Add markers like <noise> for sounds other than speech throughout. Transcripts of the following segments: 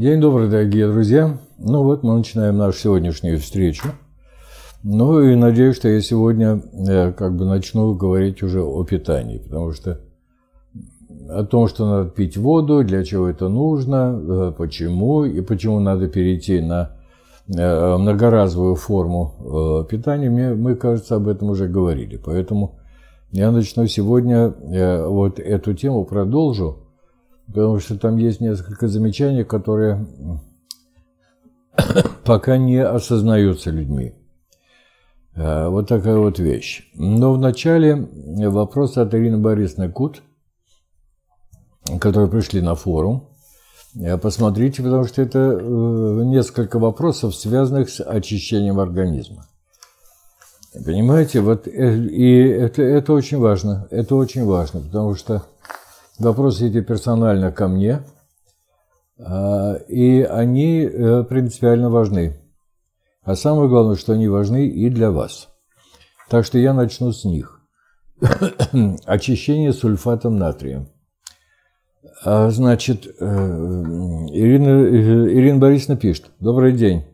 День добрый, дорогие друзья. Ну вот, мы начинаем нашу сегодняшнюю встречу. Ну и надеюсь, что я сегодня э, как бы начну говорить уже о питании, потому что о том, что надо пить воду, для чего это нужно, э, почему и почему надо перейти на э, многоразовую форму питания, мне, мы, кажется, об этом уже говорили. Поэтому я начну сегодня вот эту тему, продолжу потому что там есть несколько замечаний, которые <coughs> пока не осознаются людьми. Э, вот такая вот вещь. Но вначале вопрос от Ирины Борисовны Кут, которые пришли на форум. Э, посмотрите, потому что это э, несколько вопросов, связанных с очищением организма. Понимаете, вот и это, это очень важно, это очень важно, потому что Вопросы эти персонально ко мне, а, и они э, принципиально важны. А самое главное, что они важны и для вас. Так что я начну с них. <coughs> Очищение сульфатом натрия. А, значит, э, Ирина, э, Ирина Борисовна пишет. Добрый день.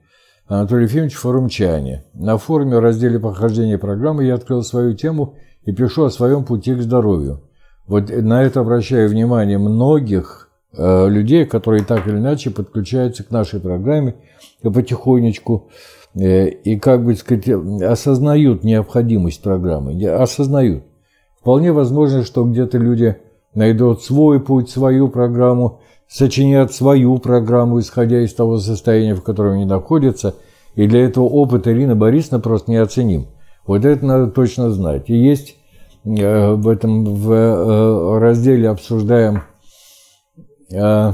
Анатолий Ефимович, форум «Чаяне». На форуме в разделе прохождения программы» я открыл свою тему и пишу о своем пути к здоровью. Вот на это обращаю внимание многих э, людей, которые так или иначе подключаются к нашей программе потихонечку э, и, как бы сказать, осознают необходимость программы, осознают. Вполне возможно, что где-то люди найдут свой путь, свою программу, сочинят свою программу, исходя из того состояния, в котором они находятся. И для этого опыт Ирины Борисовны просто неоценим. Вот это надо точно знать. И есть в этом в э, разделе обсуждаем э,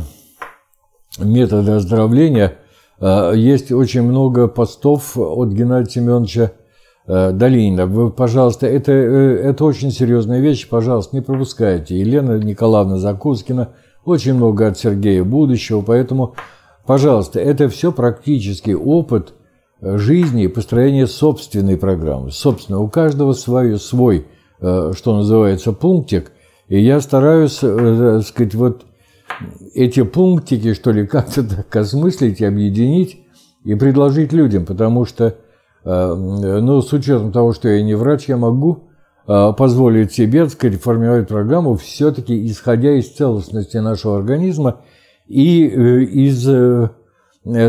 методы оздоровления, э, есть очень много постов от Геннадия Семеновича Долинина. Вы, пожалуйста, это, это очень серьезная вещь, пожалуйста, не пропускайте. Елена Николаевна Закускина, очень много от Сергея будущего, поэтому, пожалуйста, это все практический опыт жизни и построения собственной программы. Собственно, у каждого свое, свой, свой Э, что называется, пунктик, и я стараюсь, так э, э, сказать, вот эти пунктики, что ли, <laughs> как-то так осмыслить, объединить и предложить людям, потому что, ну, с учетом того, что я не врач, я могу позволить себе, так сказать, формировать программу все-таки исходя из целостности нашего организма и из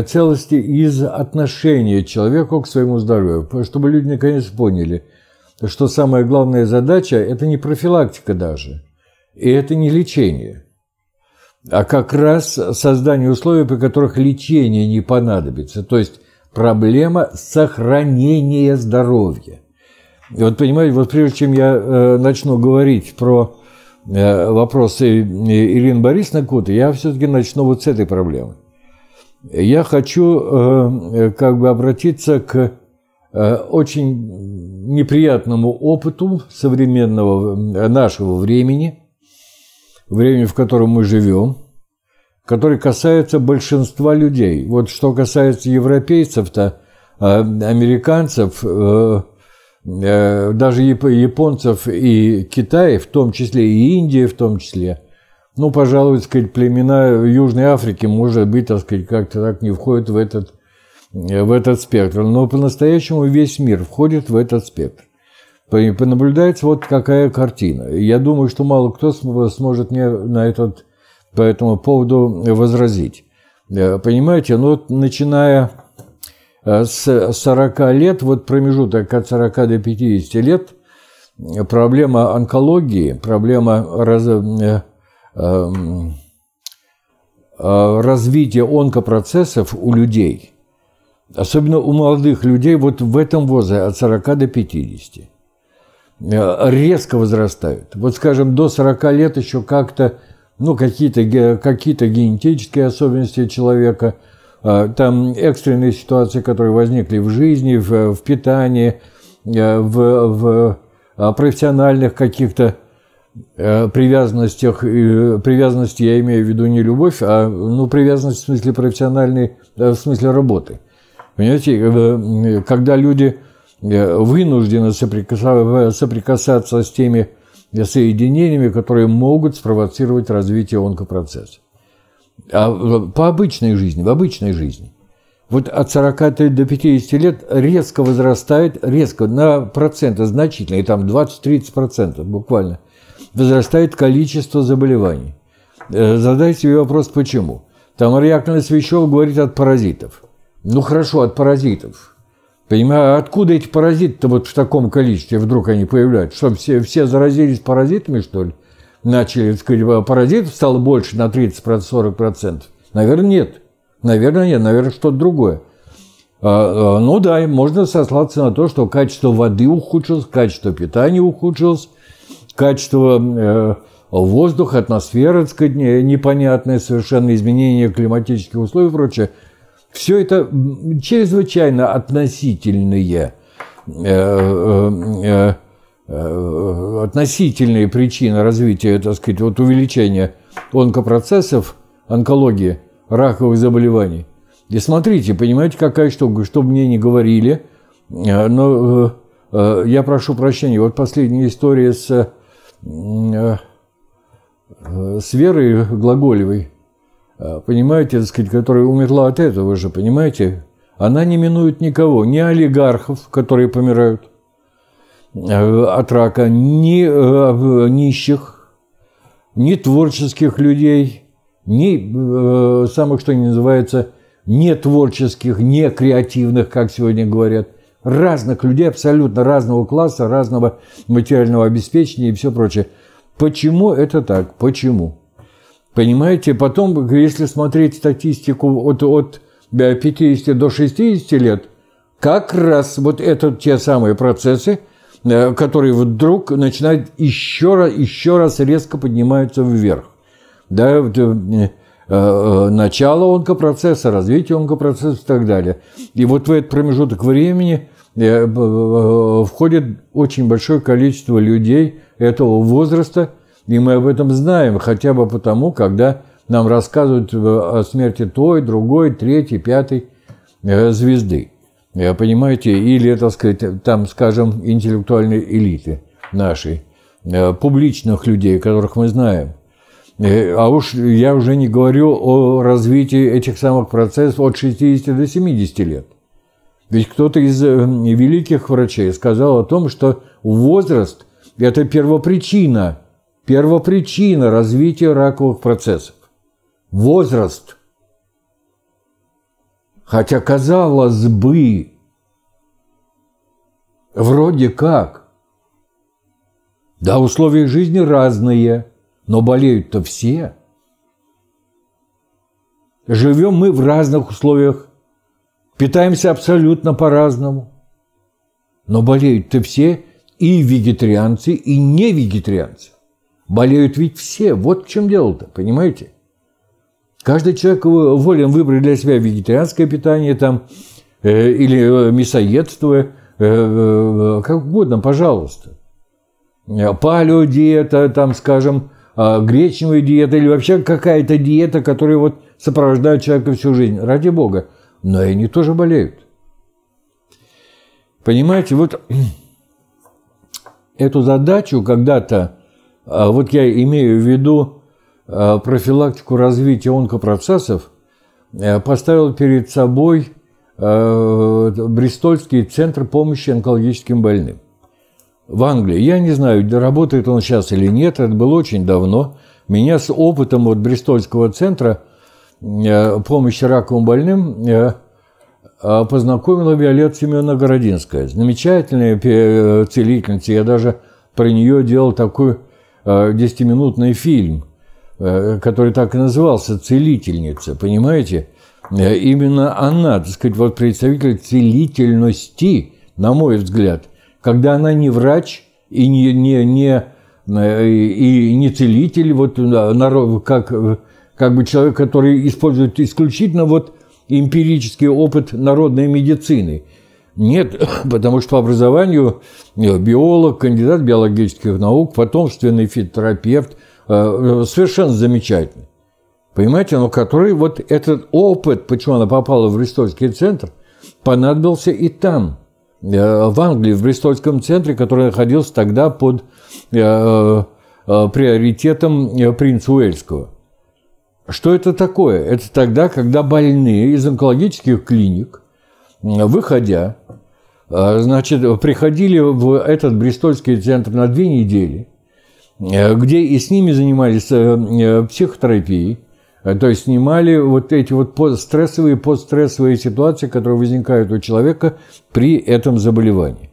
целости, из отношения человека к своему здоровью, чтобы люди наконец поняли, что самая главная задача – это не профилактика даже, и это не лечение, а как раз создание условий, при которых лечение не понадобится. То есть проблема сохранения здоровья. И вот понимаете, вот прежде чем я э, начну говорить про э, вопросы э, Ирины Борисовны Куты, я все-таки начну вот с этой проблемы. Я хочу э, э как бы обратиться к Э, очень неприятному опыту современного нашего времени, времени, в котором мы живем, который касается большинства людей. Вот что касается европейцев-то, а, американцев, э, э, даже японцев и Китая, в том числе и Индии, в том числе, ну, пожалуй, сказать, племена Южной Африки, может быть, так сказать, как-то так не входят в этот Э, в этот спектр, но по-настоящему весь мир входит в этот спектр. Понаблюдается вот какая картина. Я думаю, что мало кто э, сможет мне на этот, по этому поводу возразить. Э, понимаете, ну, вот начиная с 40 лет, вот промежуток от 40 до 50 лет, проблема онкологии, проблема раз, эм, развития онкопроцессов у людей – особенно у молодых людей, вот в этом возрасте, от 40 до 50, э, резко возрастают. Вот, скажем, до 40 лет еще как-то, ну, какие-то какие генетические особенности человека, э, там экстренные ситуации, которые возникли в жизни, в, в питании, э, в, в профессиональных каких-то привязанностях, привязанности я имею в виду не любовь, а ну, привязанность в смысле профессиональной, в смысле работы – Понимаете, э, э, когда люди э, вынуждены соприкасаться с теми соединениями, которые могут спровоцировать развитие онкопроцесса. А по обычной жизни, в обычной жизни. Вот от 40 до 50 лет резко возрастает, резко на проценты значительные, там 20-30% буквально, возрастает количество заболеваний. Задайте себе вопрос, почему. Там реактивность веществ говорит от паразитов. Ну хорошо, от паразитов. Понимаю, а откуда эти паразиты-то вот в таком количестве вдруг они появляются? Что, все, все заразились паразитами, что ли? Начали, так сказать, э, паразитов стало больше на 30-40%? Наверное, нет. Наверное, нет. Наверное, что-то другое. А, а, ну да, можно сослаться на то, что качество воды ухудшилось, качество питания ухудшилось, качество э, воздуха, атмосферы, так сказать, непонятное совершенно изменение климатических условий и прочее – все это чрезвычайно относительные, э, э, э, относительные причины развития, так сказать, вот увеличения онкопроцессов, онкологии, раковых заболеваний. И смотрите, понимаете, какая штука, что бы мне не говорили, но я прошу прощения, вот последняя история с, с Верой Глаголевой – Э, понимаете, так сказать, которая умерла от этого, вы же понимаете, она не минует никого, ни олигархов, которые помирают э, от рака, ни э, нищих, ни творческих людей, ни самых, что не называется, не творческих, не креативных, как сегодня говорят, разных людей, абсолютно разного класса, разного материального обеспечения и все прочее. Почему это так? Почему? Понимаете, потом, если смотреть статистику от, от 50 э, до 60 лет, как раз вот это те самые процессы, э, которые вдруг начинают еще раз, еще раз резко поднимаются вверх. Да, э, начало онкопроцесса, развитие онкопроцесса и так далее. И вот в этот промежуток времени входит очень большое количество людей этого возраста – и мы об этом знаем, хотя бы потому, когда нам рассказывают о смерти той, другой, третьей, пятой э, звезды. Э, понимаете, или, так сказать, там, скажем, интеллектуальной элиты нашей, э, публичных людей, которых мы знаем. А уж я уже не говорю о развитии этих самых процессов от 60 до 70 лет. Ведь кто-то из великих врачей сказал о том, что возраст – это первопричина первопричина развития раковых процессов – возраст. Хотя, казалось бы, вроде как. Да, условия жизни разные, но болеют-то все. Живем мы в разных условиях, питаемся абсолютно по-разному. Но болеют-то все и вегетарианцы, и не вегетарианцы. Болеют ведь все, вот в чем дело-то, понимаете? Каждый человек волен выбрать для себя вегетарианское питание там, э, или э, мясоедство, э, э, как угодно, пожалуйста. Э, палеодиета, там, скажем, гречневая диета или вообще какая-то диета, которая вот сопровождает человека всю жизнь. Ради бога. Но и они тоже болеют. Понимаете, вот <clears throat> эту задачу когда-то а вот я имею в виду а, профилактику развития онкопроцессов, э, поставил перед собой э, Бристольский центр помощи онкологическим больным в Англии. Я не знаю, работает он сейчас или нет, это было очень давно. Меня с опытом вот Бристольского центра э, помощи раковым больным а, познакомила Виолетта Семеновна Городинская. Замечательная целительница. Я даже про нее делал такую 10-минутный э, фильм, э, который так и назывался «Целительница», понимаете? Э, именно она, так сказать, вот представитель целительности, на мой взгляд, когда она не врач и не, не, не, и не целитель, вот как, как бы человек, который использует исключительно вот эмпирический опыт народной медицины – нет, <laughs> потому что по образованию э, биолог, кандидат биологических наук, потомственный фитотерапевт, э, совершенно замечательный. Понимаете, но который вот этот опыт, почему она попала в Бристольский центр, понадобился и там, э, в Англии, в Бристольском центре, который находился тогда под приоритетом принца Уэльского. Что это такое? Это тогда, когда больные из онкологических клиник, выходя, а, значит, приходили в этот Бристольский центр на две недели, э, где и с ними занимались э, э, психотерапией, то есть снимали вот эти вот стрессовые, постстрессовые ситуации, которые возникают у человека при этом заболевании.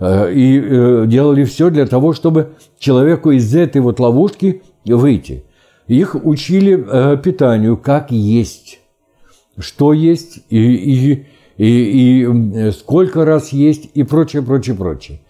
И делали все для того, чтобы человеку из этой вот ловушки выйти. Их учили питанию, как есть, что есть и, и и, и сколько раз есть, и прочее, прочее, прочее.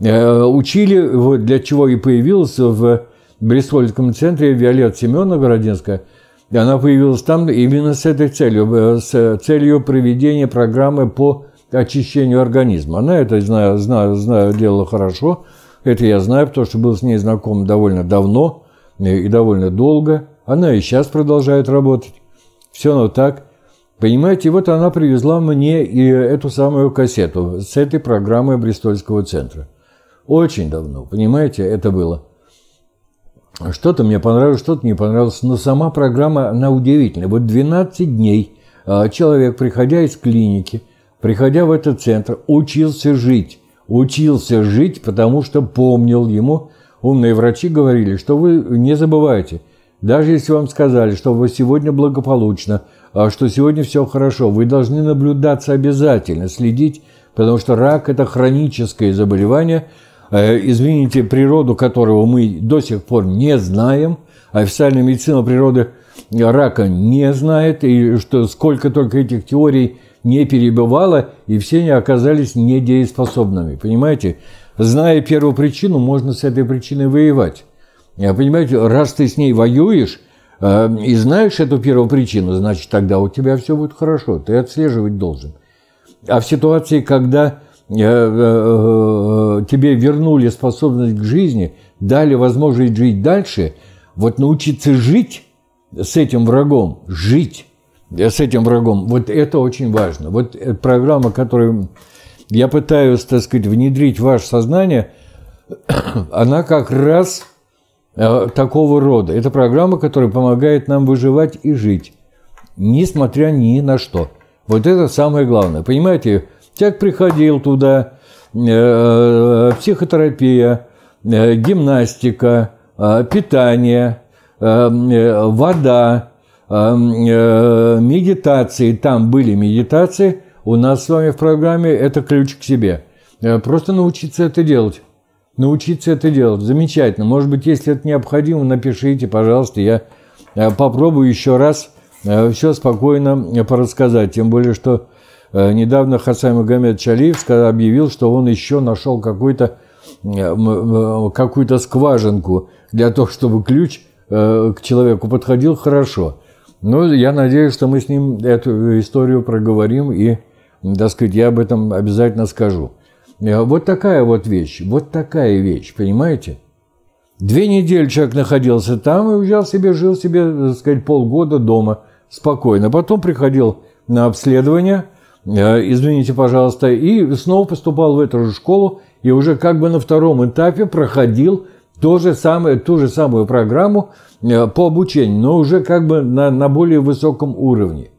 Э, учили, вот для чего и появилась в Брестольском центре Виолетта Семенова Городинская, она появилась там именно с этой целью, э, с целью проведения программы по очищению организма. Она это знаю, знаю, знаю, делала хорошо. Это я знаю, потому что был с ней знаком довольно давно э, и довольно долго. Она и сейчас продолжает работать. Все оно так. Понимаете, вот она привезла мне и эту самую кассету с этой программы Бристольского центра. Очень давно, понимаете, это было. Что-то мне понравилось, что-то не понравилось, но сама программа, она удивительная. Вот 12 дней а, человек, приходя из клиники, приходя в этот центр, учился жить. Учился жить, потому что помнил ему. Умные врачи говорили, что вы не забывайте. Даже если вам сказали, что вы сегодня благополучно – а что сегодня все хорошо. Вы должны наблюдаться обязательно, следить, потому что рак – это хроническое заболевание, э, извините, природу которого мы до сих пор не знаем. Официальная медицина природы рака не знает, и что сколько только этих теорий не перебывало, и все они оказались недееспособными, понимаете? Зная первую причину, можно с этой причиной воевать. Понимаете, раз ты с ней воюешь – Эм, и знаешь эту первую причину, значит, тогда у тебя все будет хорошо, ты отслеживать должен. А в ситуации, когда э, э, э, тебе вернули способность к жизни, дали возможность жить дальше, вот научиться жить с этим врагом, жить с этим врагом, вот это очень важно. Вот программа, которую я пытаюсь, так сказать, внедрить в ваше сознание, <clears throat> она как раз – Э, такого рода. Это программа, которая помогает нам выживать и жить, несмотря ни на что. Вот это самое главное. Понимаете, человек приходил туда, э, психотерапия, э, гимнастика, питание, вода, медитации. Там были медитации. У нас с вами в программе это ключ к себе. Просто научиться это делать научиться это делать. Замечательно. Может быть, если это необходимо, напишите, пожалуйста, я э, попробую еще раз э, все спокойно э, порассказать. Тем более, что недавно Хасай Магомед Чалиев объявил, что он еще нашел какую-то какую-то скважинку для того, чтобы ключ к человеку подходил хорошо. Но ну, я надеюсь, что мы с ним эту историю проговорим и, так сказать, я об этом обязательно скажу. Э, вот такая вот вещь, вот такая вещь, понимаете? Две недели человек находился там и уезжал себе, жил себе, э, так сказать, полгода дома спокойно. Потом приходил на обследование, э, извините, пожалуйста, и снова поступал в эту же школу и уже как бы на втором этапе проходил то же самое, ту же самую программу по обучению, но уже как бы на, на более высоком уровне.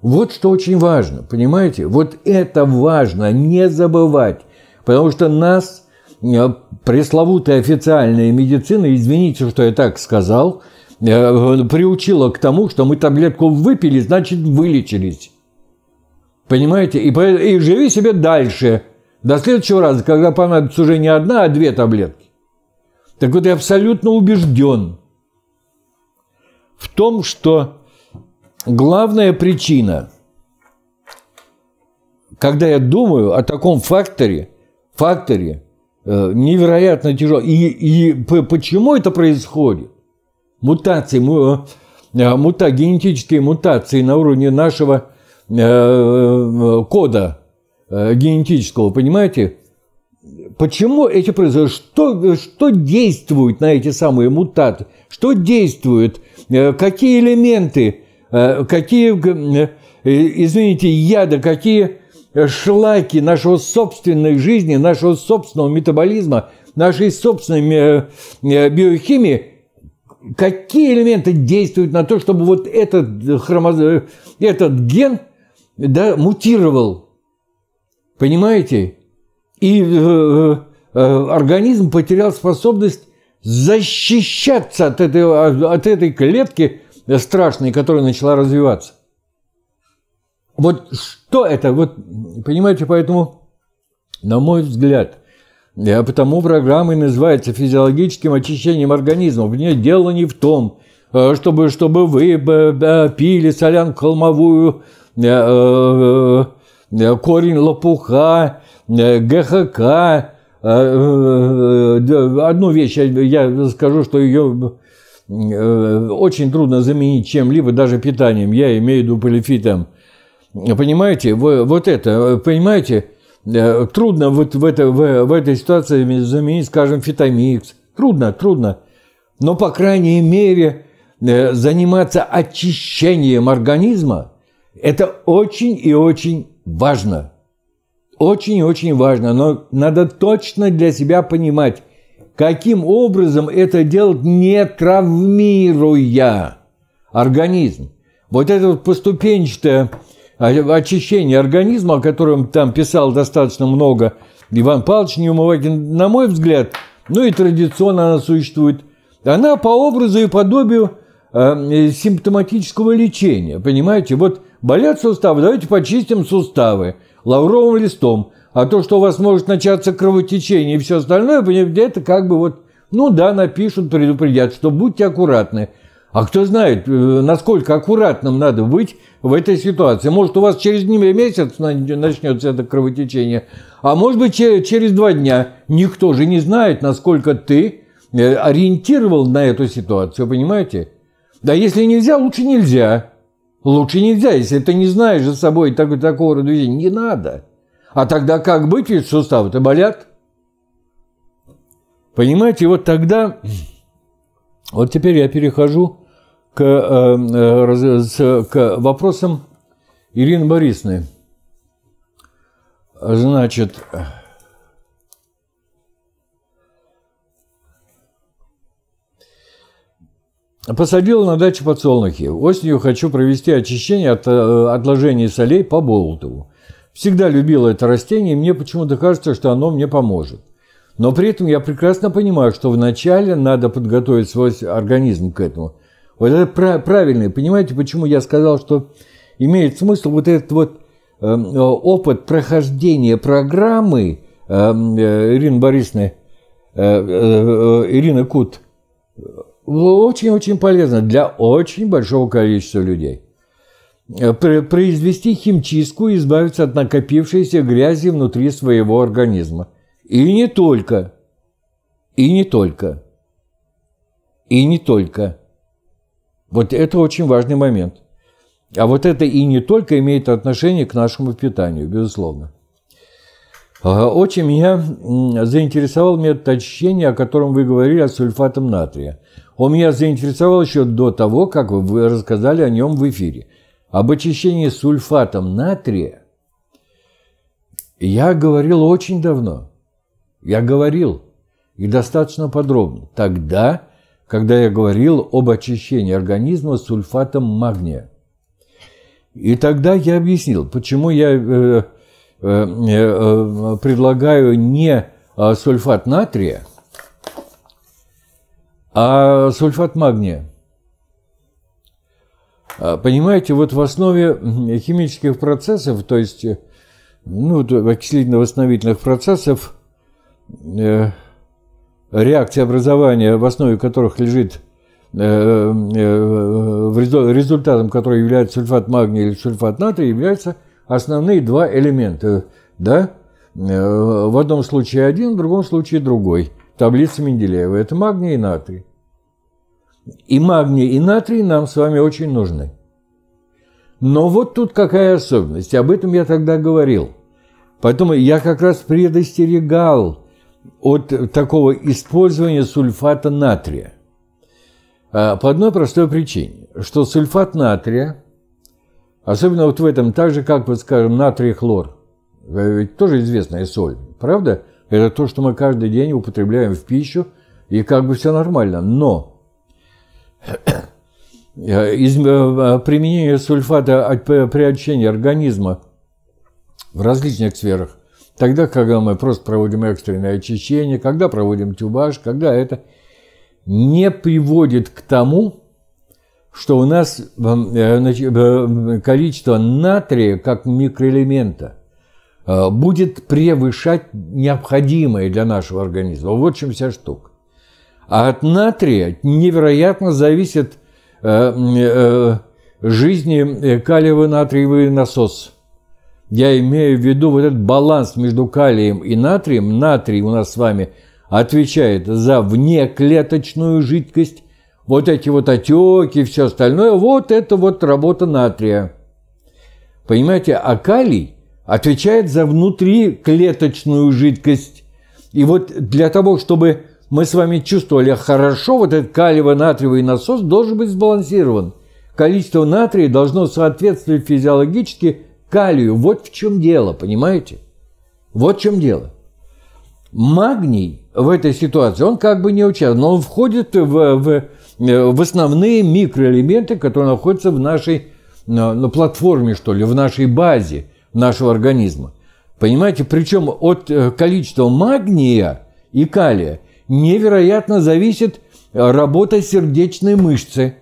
Вот что очень важно, понимаете? Вот это важно не забывать. Потому что нас э, пресловутая официальная медицина, извините, что я так сказал, э, приучила к тому, что мы таблетку выпили, значит вылечились. Понимаете? И, и живи себе дальше. До следующего раза, когда понадобится уже не одна, а две таблетки. Так вот, я абсолютно убежден в том, что главная причина, когда я думаю о таком факторе – факторе э, невероятно тяжело. И, и почему это происходит? Мутации, э, э, мута, генетические мутации на уровне нашего кода генетического, понимаете? Почему эти произошли? Что, что действует на эти самые мутаты? Что действует? Какие элементы? Какие, извините, яды? какие шлаки нашего собственной жизни, нашего собственного метаболизма, нашей собственной э, э, биохимии, какие элементы действуют на то, чтобы вот этот, хромоз... Э, этот ген да, мутировал. Понимаете? И организм потерял способность защищаться от этой, от этой клетки страшной, которая начала развиваться. Вот что это? Вот, понимаете, поэтому, на мой взгляд, а потому программа и называется физиологическим очищением организма. В ней дело не в том, э, чтобы, чтобы вы пили солянку холмовую, э, корень лопуха, ГХК. Одну вещь я скажу, что ее очень трудно заменить чем-либо, даже питанием. Я имею в виду полифитом. Понимаете, вот это, э, понимаете, э, трудно вот в, это, в, в этой ситуации заменить, скажем, фитомикс. Трудно, трудно. Но, по крайней мере, э, заниматься очищением организма – это очень и очень важно. Очень и очень важно. Но надо точно для себя понимать, каким образом это делать, не травмируя организм. Вот это вот поступенчатое а, очищение организма, о котором там писал достаточно много Иван Павлович Неумывакин, на мой взгляд, ну и традиционно она существует, она по образу и подобию а, э, симптоматического лечения, понимаете? Вот болят суставы, давайте почистим суставы лавровым листом, а то, что у вас может начаться кровотечение и все остальное, понимаете, это как бы вот, ну да, напишут, предупредят, что будьте аккуратны – а кто знает, э, насколько аккуратным надо быть в этой ситуации. Может, у вас через месяц начнется это кровотечение, а может быть, через два дня. Никто же не знает, насколько ты э, ориентировал на эту ситуацию, понимаете? Да если нельзя, лучше нельзя. Лучше нельзя, если ты не знаешь за собой так, такого рода вещей. Не надо. А тогда как быть, ведь суставы-то болят. Понимаете, вот тогда... Вот теперь я перехожу к, э, э, к вопросам Ирины Борисовны. Значит, посадила на даче подсолнухи. Осенью хочу провести очищение от э, отложений солей по Болотову. Всегда любила это растение, и мне почему-то кажется, что оно мне поможет. Но при этом я прекрасно понимаю, что вначале надо подготовить свой организм к этому – вот это правильно. Понимаете, почему я сказал, что имеет смысл вот этот вот эм, э, опыт прохождения программы эм, э, Ирины Борисовны, э, Ирины Кут, очень-очень полезно для очень большого количества людей. Произвести химчистку и избавиться от накопившейся грязи внутри своего организма. И не только. И не только. И не только. Вот это очень важный момент. А вот это и не только имеет отношение к нашему питанию, безусловно. А, очень меня заинтересовал метод очищения, о котором вы говорили, о сульфатом натрия. Он меня заинтересовал еще до того, как вы рассказали о нем в эфире. Об очищении сульфатом натрия я говорил очень давно. Я говорил, и достаточно подробно. Тогда когда я говорил об очищении организма сульфатом магния. И тогда я объяснил, почему я э, э, э, э предлагаю не э, сульфат натрия, а сульфат магния. А, понимаете, вот в основе химических процессов, то есть ну, э, окислительно-восстановительных процессов, реакции образования, в основе которых лежит э, э, э, результатом который является сульфат магния или сульфат натрия, являются основные два элемента. Да? В одном случае один, в другом случае другой. Таблица Менделеева – это магний и натрий. И магний, и натрий нам с вами очень нужны. Но вот тут какая особенность. Об этом я тогда говорил. Поэтому я как раз предостерегал от такого использования сульфата натрия. А, по одной простой причине, что сульфат натрия, особенно вот в этом, так же как, вот скажем, натрий хлор, ведь тоже известная соль, правда? Это то, что мы каждый день употребляем в пищу, и как бы все нормально. Но <coughs> из, э, э, применение сульфата э, при очищении организма в различных сферах Тогда, когда мы просто проводим экстренное очищение, когда проводим тюбаж, когда это не приводит к тому, что у нас эм, э, э, эм, количество натрия как микроэлемента э, будет превышать необходимое для нашего организма. Вот в чем вся штука. А от натрия невероятно зависит жизни калиево-натриевый насос – я имею в виду вот этот баланс между калием и натрием. Натрий у нас с вами отвечает за внеклеточную жидкость. Вот эти вот отеки и все остальное. Вот это вот работа натрия. Понимаете, а калий отвечает за внутриклеточную жидкость. И вот для того, чтобы мы с вами чувствовали хорошо, вот этот калиево-натриевый насос должен быть сбалансирован. Количество натрия должно соответствовать физиологически калию. Вот в чем дело, понимаете? Вот в чем дело. Магний в этой ситуации, он как бы не участвует, но он входит в, в, в основные микроэлементы, которые находятся в нашей на, на платформе, что ли, в нашей базе нашего организма. Понимаете, причем от э, количества магния и калия невероятно зависит э, работа сердечной мышцы.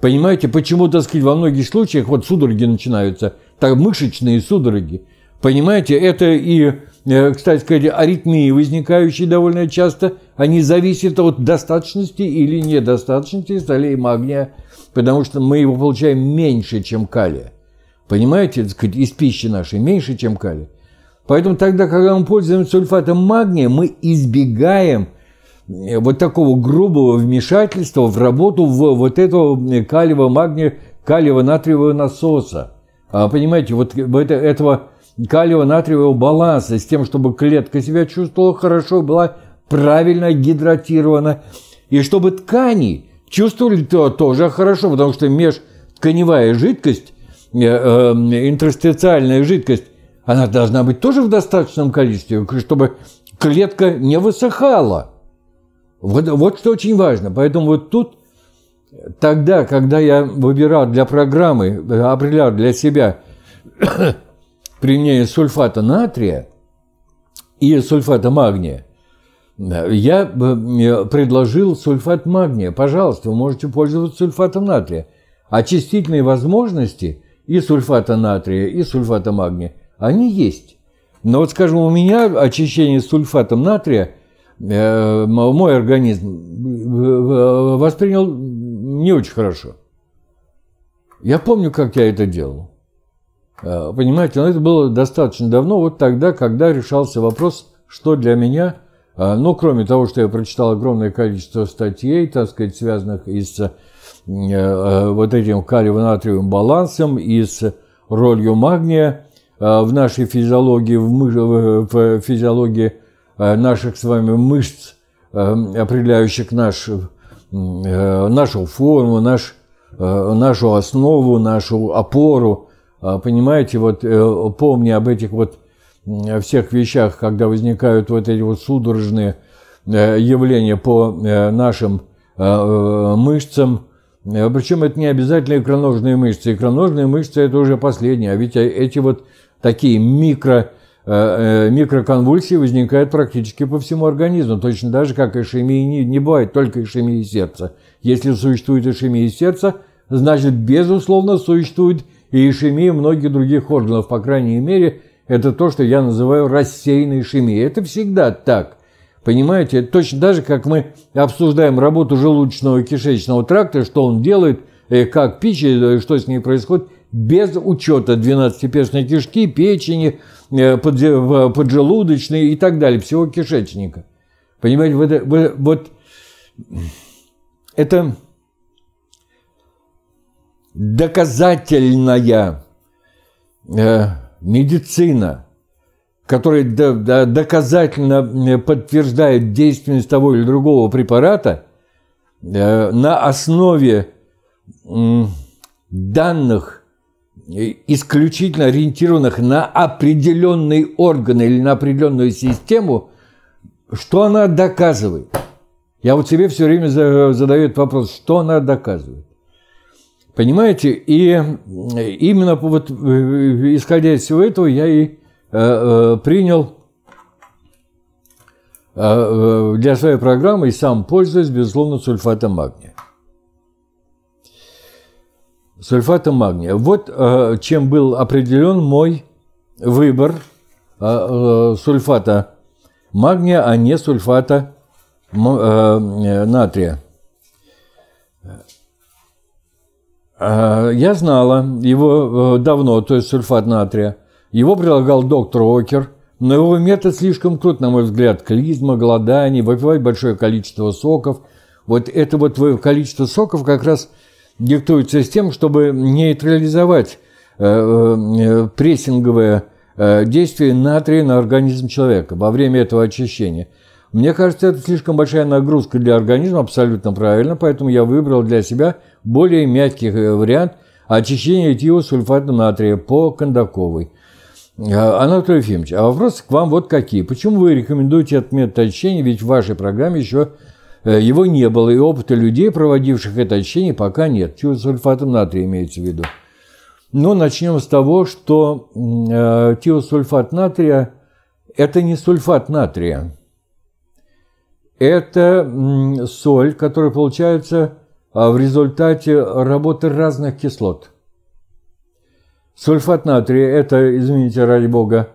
Понимаете, почему, так сказать, во многих случаях вот судороги начинаются так, мышечные судороги. Понимаете, это и, э, кстати сказать, аритмии, возникающие довольно часто, они зависят от достаточности или недостаточности солей магния, потому что мы его получаем меньше, чем калия. Понимаете, так сказать, из пищи нашей меньше, чем калия. Поэтому тогда, когда мы пользуемся сульфатом магния, мы избегаем э, вот такого грубого вмешательства в работу в вот этого э, калиево-магния, калиево-натриевого насоса. А, понимаете, вот этого калиево-натриевого баланса с тем, чтобы клетка себя чувствовала хорошо, была правильно гидратирована, и чтобы ткани чувствовали то тоже хорошо, потому что межтканевая жидкость, э, э, интерстициальная жидкость, она должна быть тоже в достаточном количестве, чтобы клетка не высыхала. Вот, вот что очень важно. Поэтому вот тут тогда, когда я выбирал для программы, определял э, для себя <coughs> применение сульфата натрия и сульфата магния, я э, предложил сульфат магния. Пожалуйста, вы можете пользоваться сульфатом натрия. Очистительные возможности и сульфата натрия, и сульфата магния, они есть. Но вот, скажем, у меня очищение сульфатом натрия э, – мой организм воспринял не очень хорошо. Я помню, как я это делал. Э, понимаете, но это было достаточно давно, вот тогда, когда решался вопрос, что для меня, э, ну, кроме того, что я прочитал огромное количество статей, так сказать, связанных и с э, вот этим калиево-натриевым балансом, и с ролью магния в нашей физиологии, в, мыш... в физиологии наших с вами мышц, определяющих наш Э, нашу форму, наш, э, нашу основу, нашу опору. А, понимаете, вот э, помни об этих вот всех вещах, когда возникают вот эти вот судорожные явления по нашим мышцам, причем это не обязательно икроножные мышцы. Икроножные мышцы – это уже последние А ведь эти вот такие микро Э, э, микроконвульсии возникают практически по всему организму, точно так же, как ишемии не, не бывает только ишемии сердца. Если существует ишемия сердца, значит, безусловно, существует и ишемия многих других органов, по крайней мере, это то, что я называю рассеянной ишемией. Это всегда так. Понимаете, точно так же, как мы обсуждаем работу желудочного и кишечного тракта, что он делает, э, как пища, что с ней происходит, без учета 12-перстной кишки, печени, э, э, поджелудочной и так далее, всего кишечника. Понимаете, вот, э, вот, это доказательная медицина, которая доказательно подтверждает действенность того или другого препарата на основе данных – исключительно ориентированных на определенные органы или на определенную систему, что она доказывает? Я вот себе все время задаю этот вопрос, что она доказывает? Понимаете, и именно вот исходя из всего этого я и э, э, принял э, для своей программы и сам пользуюсь, безусловно, сульфатом магния сульфата магния. Вот э, чем был определен мой выбор э, э, сульфата магния, а не сульфата натрия. Я знала его давно, то есть сульфат натрия. Его предлагал доктор Окер, но его метод слишком крут, на мой взгляд. Клизма, голодание, выпивать большое количество соков. Вот это вот количество соков как раз – диктуется с тем, чтобы нейтрализовать э, э, э, прессинговое действие натрия на организм человека во время этого очищения. Мне кажется, это слишком большая нагрузка для организма, абсолютно правильно, поэтому я выбрал для себя более мягкий вариант очищения этиосульфата натрия по Кондаковой. Анатолий Ефимович, а вопросы к вам вот какие. Почему вы рекомендуете этот метод очищения, ведь в вашей программе еще Э, его не было, и опыта людей, проводивших это очищение, пока нет. Чего сульфатом натрия имеется в виду. Но ну, начнем с того, что э, тиосульфат натрия – это не сульфат натрия. Это соль, которая получается а в результате работы разных кислот. Сульфат натрия – это, извините, ради бога,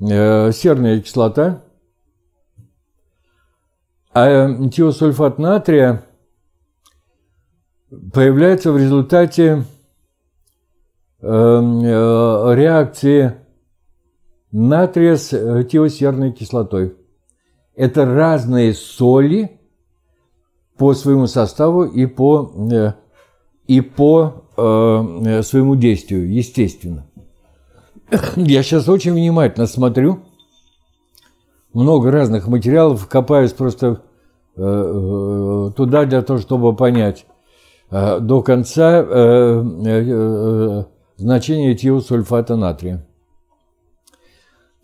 э, серная кислота – а э, тиосульфат натрия появляется в результате эм, э, реакции натрия с тиосерной кислотой. Это разные соли по своему составу и по, э, и по своему действию, естественно. Я сейчас очень внимательно смотрю много разных материалов, копаюсь просто э, э, туда для того, чтобы понять а, до конца э, значение тиосульфата натрия.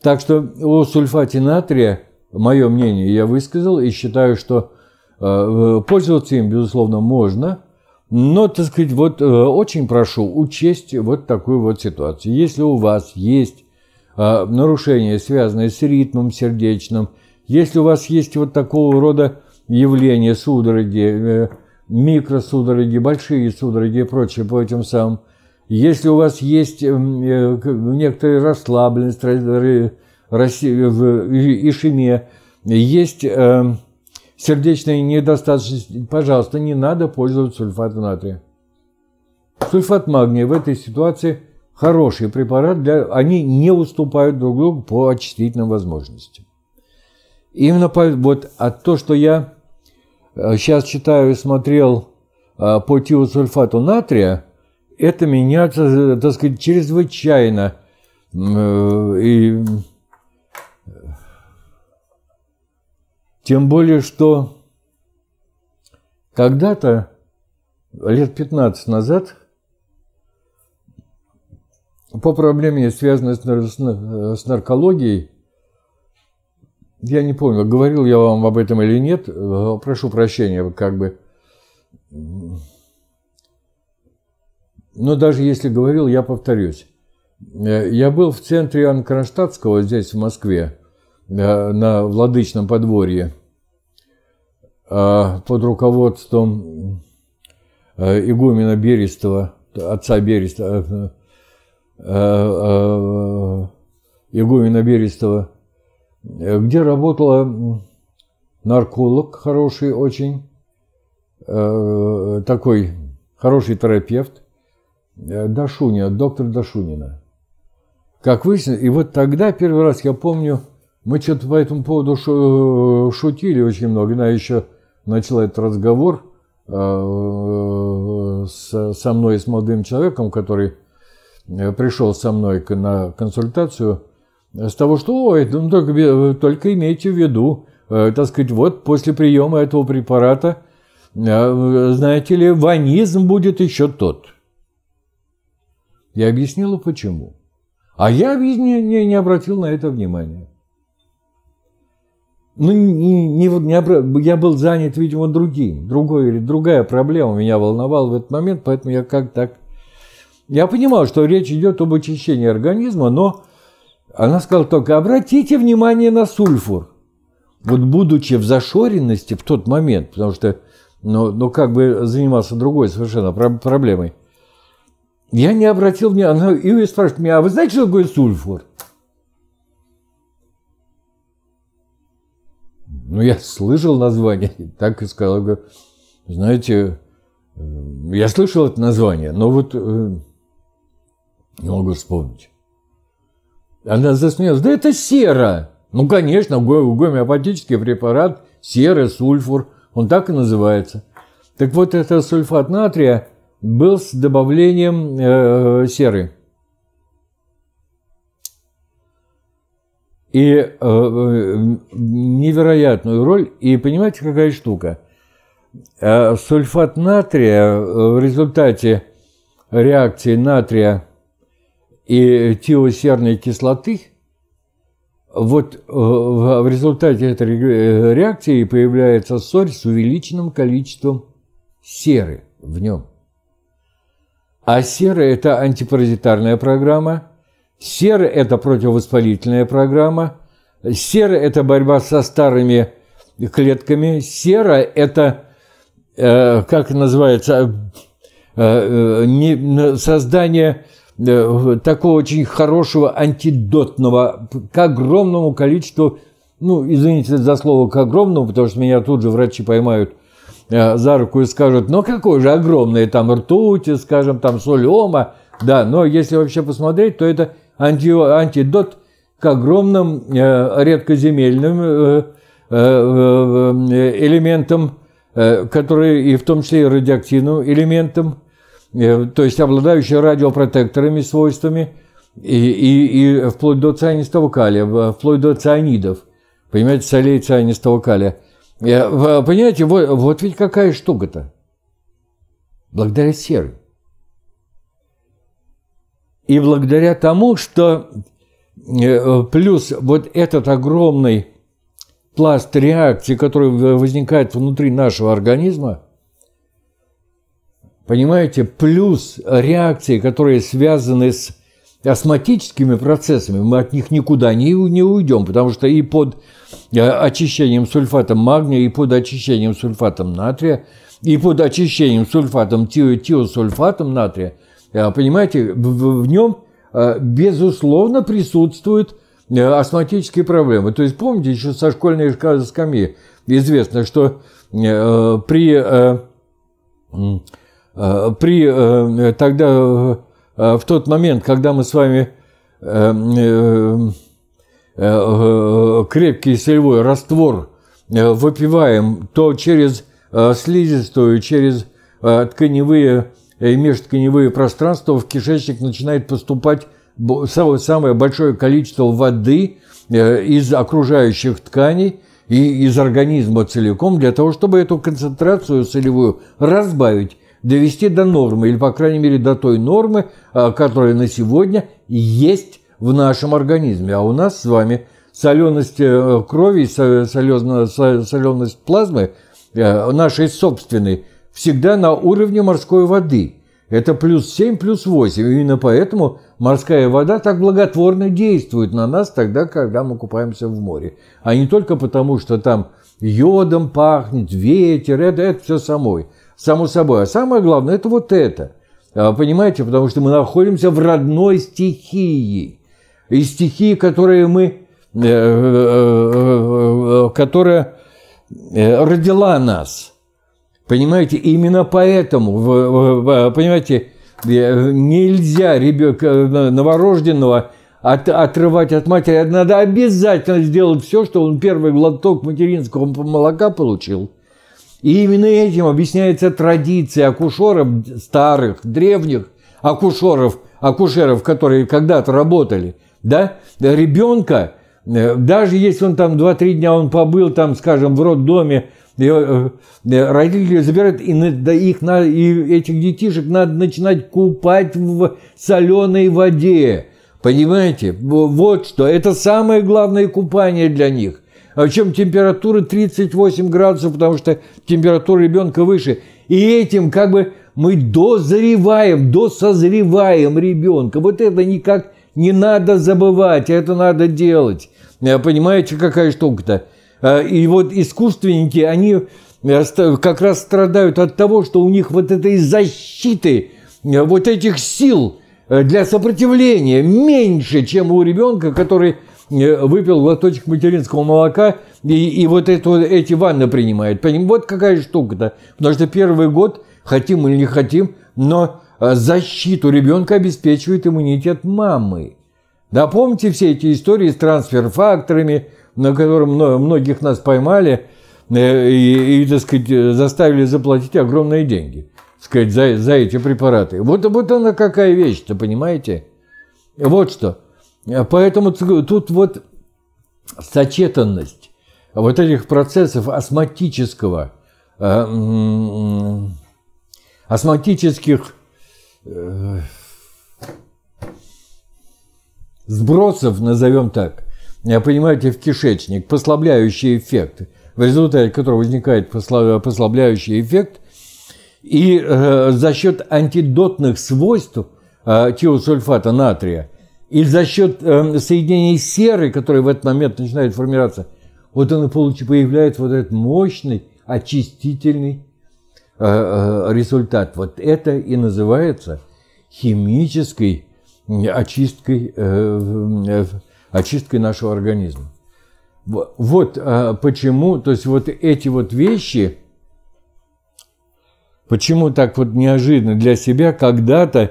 Так что о сульфате натрия, мое мнение я высказал и считаю, что пользоваться им, безусловно, можно, но, так сказать, вот очень прошу учесть вот такую вот ситуацию. Если у вас есть а нарушения, связанные с ритмом сердечным. Если у вас есть вот такого рода явления, судороги, э, микросудороги, большие судороги и прочее по этим самым, если у вас есть э, некоторая расслабленность, ишемия, есть э, сердечная недостаточность, пожалуйста, не надо пользоваться сульфатом натрия. Сульфат магния в этой ситуации – хороший препарат, для... они не уступают друг другу по очистительным возможностям. Именно по... вот а то, что я сейчас э, читаю и смотрел э, по тиосульфату натрия, это меня, э, так сказать, чрезвычайно и тем более, что когда-то, лет 15 назад, по проблеме, связанной с наркологией, я не помню, говорил я вам об этом или нет, прошу прощения, как бы. Но даже если говорил, я повторюсь. Я был в центре Иоанна Кронштадтского здесь, в Москве, на Владычном подворье, а, под руководством э, игумена Берестова, отца Берестова, Игумена э, э, Берестова, э, где работала нарколог хороший очень, такой хороший терапевт Дашунина, доктор Дашунина. Как выяснилось, и вот тогда первый раз, я помню, мы что-то по этому поводу шутили очень много. Она еще начала этот разговор со мной с молодым человеком, который Э, пришел со мной на консультацию с того, что ой, ну, только, только имейте в виду, э, так сказать, вот после приема этого препарата, э, знаете ли, ванизм будет еще тот. Я объяснила, почему. А я не, не, не обратил на это внимания. Ну, не, не, не, я был занят, видимо, другим, другой или другая проблема меня волновала в этот момент, поэтому я как так я понимал, что речь идет об очищении организма, но она сказала только, обратите внимание на сульфур. Вот будучи в зашоренности в тот момент, потому что, ну, ну как бы занимался другой совершенно проблемой, я не обратил внимания. Она и спрашивает меня, а вы знаете, что такое сульфур? Ну, я слышал название, так и сказал. Говорю, знаете, э, я слышал это название, но вот э, не могу вспомнить. Она засмеялась. Да это сера. Ну, конечно, гомеопатический препарат серый сульфур. Он так и называется. Так вот, это сульфат натрия был с добавлением э, серы. И э, невероятную роль. И понимаете, какая штука? Э, сульфат натрия э, в результате реакции натрия и тиосерной кислоты, вот э, в результате этой э, реакции появляется соль с увеличенным количеством серы в нем. А сера – это антипаразитарная программа, сера – это противовоспалительная программа, сера – это борьба со старыми клетками, сера – это, э, как называется, создание Э, такого очень хорошего антидотного к огромному количеству, ну, извините за слово, к огромному, потому что меня тут же врачи поймают э, за руку и скажут, ну, какой же огромный там ртути, скажем, там солема, да, но если вообще посмотреть, то это анти, антидот к огромным э, редкоземельным э, э, э элементам, которые и в том числе и радиоактивным элементам, Э, то есть обладающие радиопротекторами свойствами, и, и, и вплоть до цианистого калия, вплоть до цианидов, понимаете, солей цианистого калия. Э, понимаете, вот, вот ведь какая штука-то. Благодаря серой. И благодаря тому, что э, плюс вот этот огромный пласт реакций, который возникает внутри нашего организма – Понимаете, плюс реакции, которые связаны с астматическими процессами, мы от них никуда не, не уйдем, потому что и под э, очищением сульфатом магния, и под очищением сульфатом натрия, и под очищением сульфатом тиосульфатом натрия, э, понимаете, в, в нем э, безусловно присутствуют астматические проблемы. То есть помните, еще со школьной скамьи известно, что при Э, при э, э, тогда в тот момент, когда мы с вами крепкий солевой раствор выпиваем, то через слизистую, через тканевые и межтканевые пространства в кишечник начинает поступать самое большое количество воды из окружающих тканей и из организма целиком для того, чтобы эту концентрацию солевую разбавить довести до нормы, или, по крайней мере, до той нормы, а, которая на сегодня есть в нашем организме. А у нас с вами соленость э, крови, соленость плазмы, э, нашей собственной, всегда на уровне морской воды. Это плюс 7, плюс 8. Именно поэтому морская вода так благотворно действует на нас тогда, когда мы купаемся в море. А не только потому, что там йодом пахнет, ветер, это, это все самой само собой. А самое главное – это вот это. А, понимаете, потому что мы находимся в родной стихии. И стихии, которые мы, э, э, э, которая родила нас. Понимаете, именно поэтому, понимаете, нельзя ребенка новорожденного от, отрывать от матери. Надо обязательно сделать все, что он первый глоток материнского молока получил – и именно этим объясняется традиция акушеров старых, древних акушеров, акушеров, которые когда-то работали, да, ребенка, э, даже если он там 2-3 дня он побыл там, скажем, в роддоме, э, э, родители забирают, и их и этих детишек надо начинать купать в соленой воде. Понимаете? Вот что. Это самое главное купание для них а чем температуры 38 градусов, потому что температура ребенка выше. И этим как бы мы дозреваем, досозреваем ребенка. Вот это никак не надо забывать, а это надо делать. Э, понимаете, какая штука-то? Э, и вот искусственники, они э, как раз страдают от того, что у них вот этой защиты, вот этих сил для сопротивления меньше, чем у ребенка, который Э, выпил глоточек материнского молока и, и вот это, эти ванны принимает. Вот какая штука-то. Потому что первый год, хотим или не хотим, но э, защиту ребенка обеспечивает иммунитет мамы. Да помните все эти истории с трансфер-факторами, на котором многих нас поймали э, и, и так сказать, заставили заплатить огромные деньги сказать, за, за эти препараты. Вот, вот она какая вещь-то, понимаете? Вот что. Э, поэтому тут вот сочетанность вот этих процессов осматического, э, осматических э, сбросов, назовем так, понимаете, в кишечник, послабляющий эффект, в результате которого возникает послабляющий эффект, и за счет антидотных свойств тиосульфата натрия – и за счет э, эм, соединения серы, которые в этот момент начинают формироваться, вот он и появляется вот этот мощный очистительный э, э, результат. Вот это и называется химической очисткой, э, э очисткой нашего организма. Вот э, почему, то есть вот эти вот вещи, почему так вот неожиданно для себя когда-то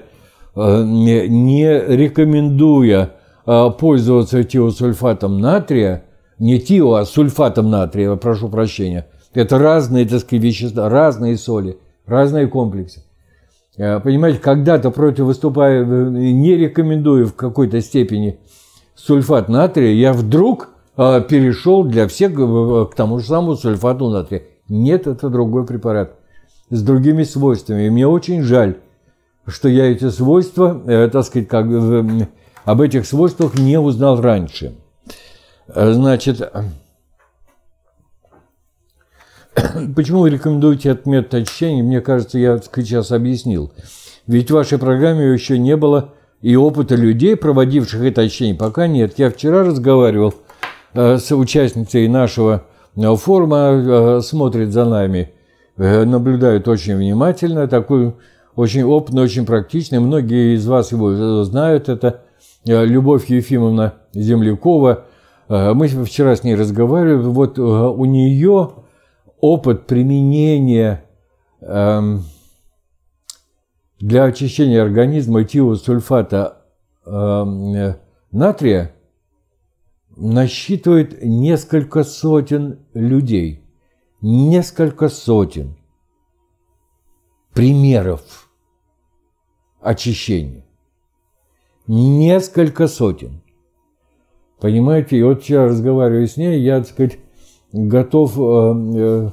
Э, не рекомендуя э, пользоваться тиосульфатом натрия, не тио, а сульфатом натрия, прошу прощения. Это разные, так сказать, вещества, разные соли, разные комплексы. Э, понимаете, когда-то против выступая, не рекомендую в какой-то степени сульфат натрия, я вдруг перешел для всех к тому же самому сульфату натрия. Нет, это другой препарат с другими свойствами. И мне очень жаль, что я эти свойства, э, так сказать, как, об этих свойствах не узнал раньше. Э, значит, <clears throat> почему вы рекомендуете этот метод очищения? Мне кажется, я сейчас объяснил. Ведь в вашей программе еще не было и опыта людей, проводивших это очищение, пока нет. Я вчера разговаривал э, с участницей нашего форума, смотрит за нами, наблюдает очень внимательно такую очень опытный, очень практичный. Многие из вас его э, знают. Это э, Любовь Ефимовна Землякова. Э, мы вчера с ней разговаривали. Вот у нее опыт применения эм, для очищения организма тиосульфата эм, натрия насчитывает несколько сотен людей. Несколько сотен примеров очищения. Несколько сотен. Понимаете, и вот вчера разговариваю с ней, я, так сказать, готов э, э,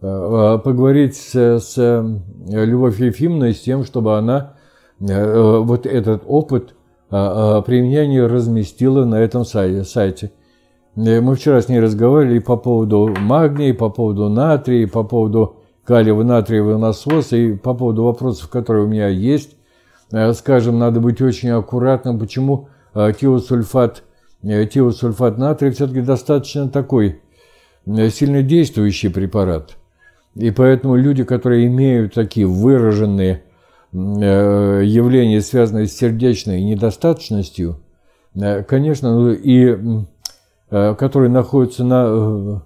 э, поговорить с, с Любовью Ефимовной с тем, чтобы она вот этот опыт применения разместила на этом сайте. Мы вчера с ней разговаривали по поводу магния, по поводу натрия, по поводу калиево-натриевого насоса, и по поводу вопросов, которые у меня есть Э, скажем, надо быть очень аккуратным, почему э, тиосульфат, э, тиосульфат натрия все-таки достаточно такой сильно действующий препарат. И поэтому люди, которые имеют такие выраженные явления, связанные с сердечной недостаточностью, конечно, ну и которые находятся на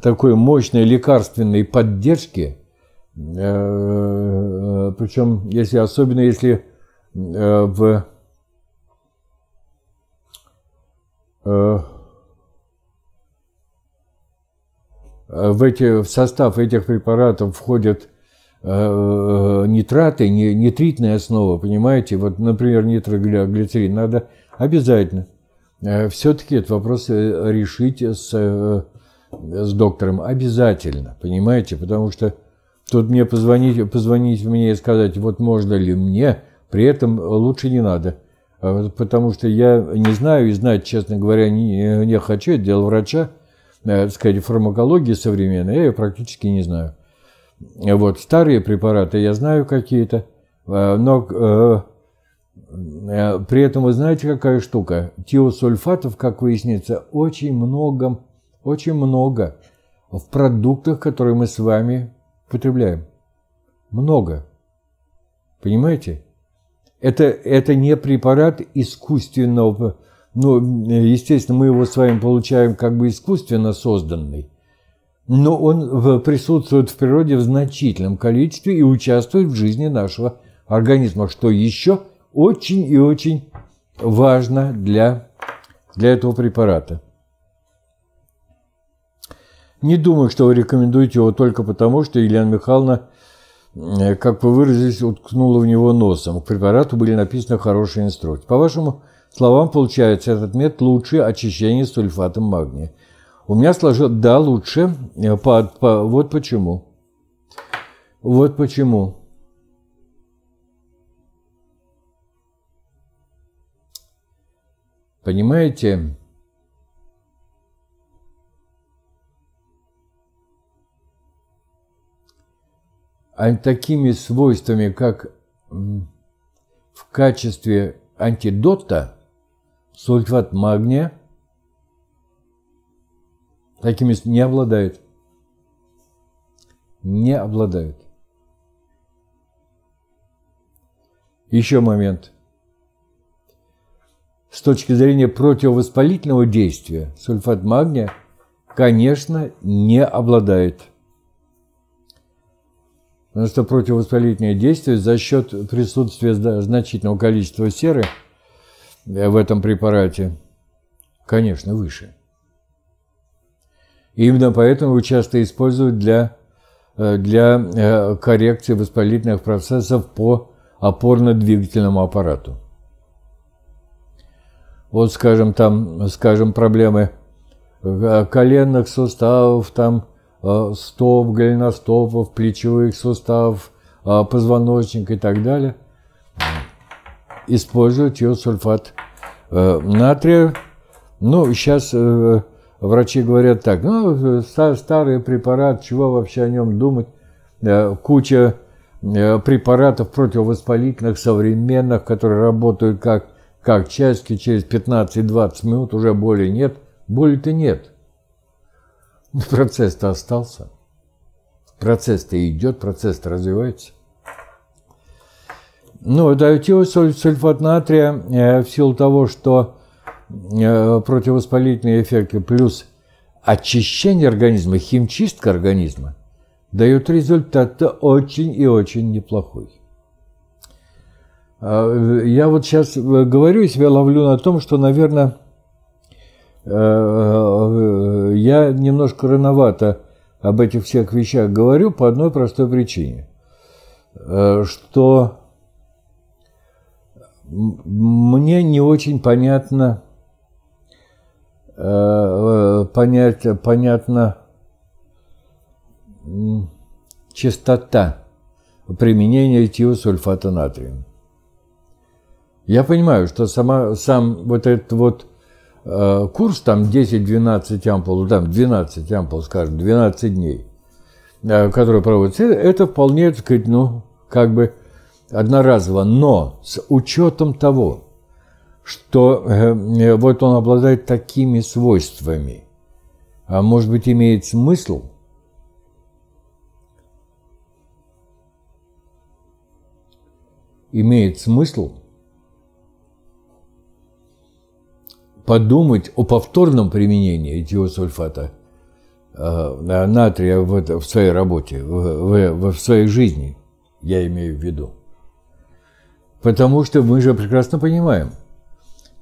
такой мощной лекарственной поддержке – Э, Причем, если особенно если э, в э, в, эти, в состав этих препаратов входят нитраты, нитритная основа, понимаете? Вот, например, нитроглицерин надо обязательно. Все-таки этот вопрос решить с, с доктором обязательно, понимаете? Потому что что мне позвонить, позвонить мне и сказать, вот можно ли мне, при этом лучше не надо. А потому что я не знаю и знать, честно говоря, не, не хочу. Это дело врача, э, так сказать, фармакологии современной, я ее практически не знаю. Вот старые препараты я знаю какие-то, э, но э, при этом вы знаете, какая штука? Тиосульфатов, как выяснится, очень много, очень много в продуктах, которые мы с вами потребляем. Много. Понимаете? Это, это не препарат искусственного, ну, естественно, мы его с вами получаем как бы искусственно созданный, но он присутствует в природе в значительном количестве и участвует в жизни нашего организма, что еще очень и очень важно для, для этого препарата. Не думаю, что вы рекомендуете его только потому, что Елена Михайловна, э, как вы выразились, уткнула в него носом. К препарату были написаны хорошие инструкции. По вашему словам, получается, этот метод лучше очищения сульфатом магния. У меня сложилось... Да, лучше. Э, по, по, вот почему. Вот почему. Понимаете, А такими свойствами, как в качестве антидота сульфат магния, такими не обладает. Не обладает. Еще момент. С точки зрения противовоспалительного действия сульфат магния, конечно, не обладает. Потому что противовоспалительное действие за счет присутствия значительного количества серы э, в этом препарате, конечно, выше. И именно поэтому его часто используют для, э, для э, коррекции воспалительных процессов по опорно-двигательному аппарату. Вот, скажем, там, скажем, проблемы коленных суставов, там, Э, столб, голеностопов, плечевых суставов, э, позвоночник и так далее, использовать ее сульфат э, натрия. Ну, сейчас врачи говорят так, ну, старый препарат, чего вообще о нем думать, куча препаратов противовоспалительных, современных, которые работают как, как часики, через 15-20 минут уже боли нет, боли-то нет. Ну, процесс-то остался. Процесс-то идет, процесс-то развивается. Ну, диотиловый а сульфат натрия э, в силу того, что э, противовоспалительные эффекты плюс очищение организма, химчистка организма дают результат очень и очень неплохой. А, э, я вот сейчас говорю и себя ловлю на том, что, наверное, я немножко рановато об этих всех вещах говорю по одной простой причине, э, что мне не очень понятно, э, э, понять, понятно частота применения этилсульфата натрия. Я понимаю, что сама, сам вот этот вот Э, курс там 10-12 ампул, ну, там 12 ампул, скажем, 12 дней, э, которые проводятся, это вполне, так сказать, ну, как бы одноразово, но с учетом того, что э, э вот он обладает такими свойствами, а может быть, имеет смысл – имеет смысл подумать о повторном применении этилсульфата э, натрия в, это, в своей работе, в, в, в своей жизни, я имею в виду. Потому что мы же прекрасно понимаем,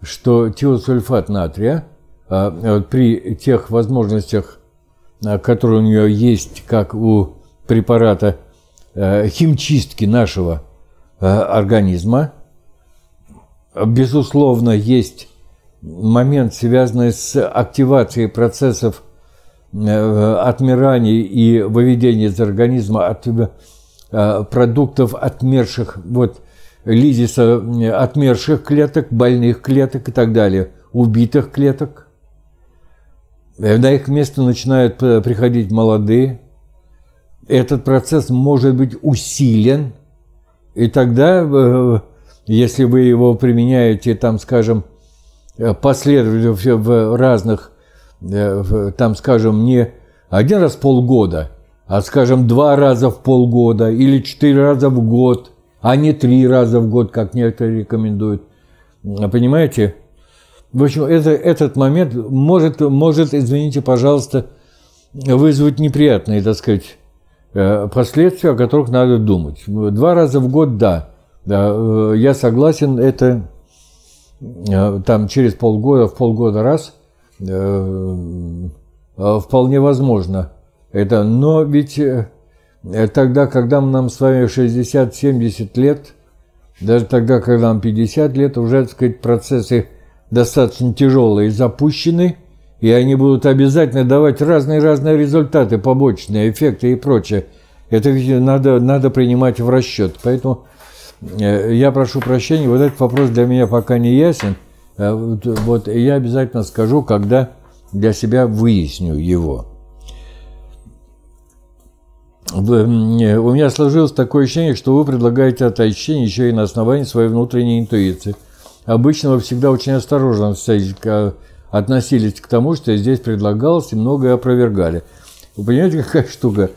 что тиосульфат натрия э, э, при тех возможностях, э, которые у нее есть, как у препарата э, химчистки нашего э, организма, безусловно, есть момент, связанный с активацией процессов э, отмирания и выведения из организма от э, продуктов отмерших, вот лизиса э, отмерших клеток, больных клеток и так далее, убитых клеток. На их место начинают приходить молодые. Этот процесс может быть усилен, и тогда, если вы его применяете, там, скажем, Э, последовали в разных, э, там, скажем, не один раз в полгода, а, скажем, два раза в полгода или четыре раза в год, а не три раза в год, как некоторые рекомендуют. Понимаете? В общем, это, этот момент может, может, извините, пожалуйста, вызвать неприятные, так сказать, э, последствия, о которых надо думать. Два раза в год – да. Я согласен, это Э, там через полгода, в полгода раз, э, э, вполне возможно это. Но ведь тогда, когда нам с вами 60-70 лет, даже тогда, когда нам 50 лет, уже, так сказать, процессы достаточно тяжелые запущены, и они будут обязательно давать разные-разные результаты, побочные эффекты и прочее. Это ведь надо, надо принимать в расчет. Поэтому Э, я прошу прощения, вот этот вопрос для меня пока не ясен. Э, вот я обязательно скажу, когда для себя выясню его. у меня сложилось такое ощущение, что вы предлагаете отощение еще и на основании своей внутренней интуиции. Обычно вы всегда очень осторожно э, относились к тому, что здесь предлагалось, и многое опровергали. Вы понимаете, <laughs> какая штука?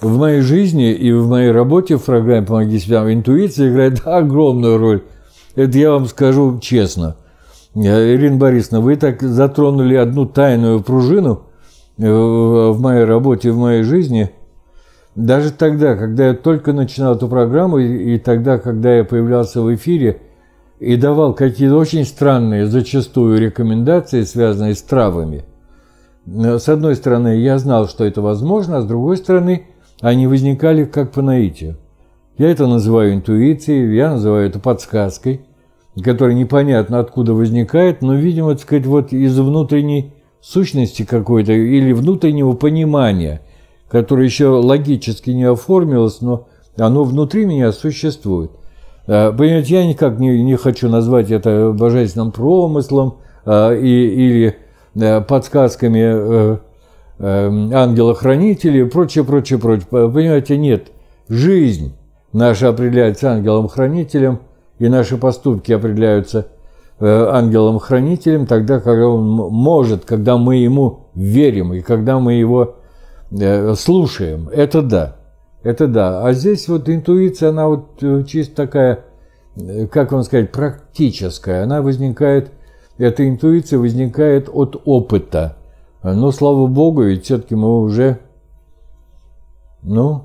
в моей жизни и в моей работе в программе «Помоги себе» интуиция играет <laughs> огромную роль. Это я вам скажу честно. Э, Ирина Борисовна, вы так затронули одну тайную пружину э, в моей работе, в моей жизни. Даже тогда, когда я только начинал эту программу, и тогда, когда я появлялся в эфире и давал какие-то очень странные, зачастую, рекомендации, связанные с травами. Э, с одной стороны, я знал, что это возможно, а с другой стороны – они возникали как по наитию. Я это называю интуицией, я называю это подсказкой, которая непонятно откуда возникает, но, видимо, так сказать, вот из внутренней сущности какой-то или внутреннего понимания, которое еще логически не оформилось, но оно внутри меня существует. А, понимаете, я никак не, не хочу назвать это божественным промыслом а, и, или а, подсказками э, Эм, ангела-хранителя и прочее, прочее, прочее. Понимаете, нет. Жизнь наша определяется ангелом-хранителем, и наши поступки определяются э, ангелом-хранителем тогда, когда он может, когда мы ему верим и когда мы его э, слушаем. Это да. Это да. А здесь вот интуиция, она вот э, чисто такая, как вам сказать, практическая. Она возникает, эта интуиция возникает от опыта – но, слава богу, ведь все-таки мы уже, ну,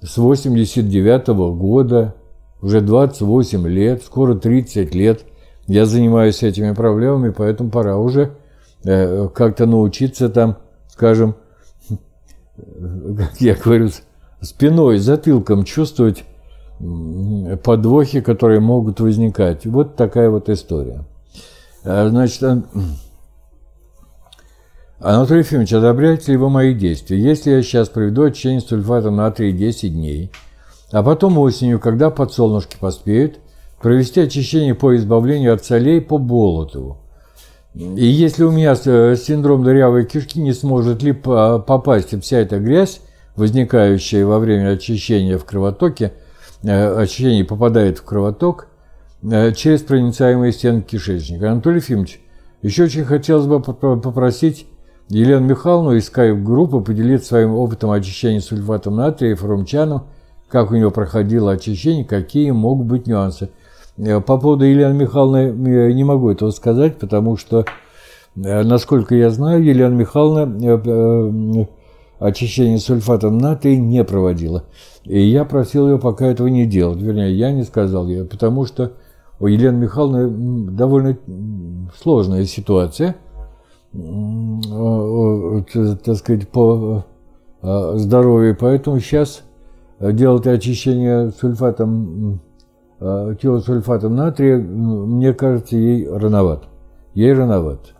с 89 года, уже 28 лет, скоро 30 лет я занимаюсь этими проблемами, поэтому пора уже э, как-то научиться там, скажем, как я говорю, спиной, затылком чувствовать подвохи, которые могут возникать. Вот такая вот история. Э, значит, э, Анатолий Ефимович, одобряете ли вы мои действия? Если я сейчас проведу очищение сульфата натрия 10 дней, а потом осенью, когда подсолнушки поспеют, провести очищение по избавлению от солей по болоту. И если у меня э, синдром дырявой кишки, не сможет ли попасть вся эта грязь, возникающая во время очищения в кровотоке, э, очищение попадает в кровоток, э, через проницаемые стенки кишечника. Анатолий Ефимович, еще очень хотелось бы попросить Елена Михайловна из кайф-группы поделиться своим опытом очищения сульфатом натрия фрумчану, как у него проходило очищение, какие могут быть нюансы. Э, по поводу Елены Михайловны э, не могу этого сказать, потому что, э, насколько я знаю, Елена Михайловна очищение сульфатом натрия не проводила. И я просил ее пока этого не делать. Вернее, я не сказал ей, потому что у Елены Михайловны довольно сложная ситуация – Э, э, так сказать, по э, здоровью. Поэтому сейчас делать очищение сульфатом, теосульфатом натрия, мне кажется, ей рановато. Ей рановато.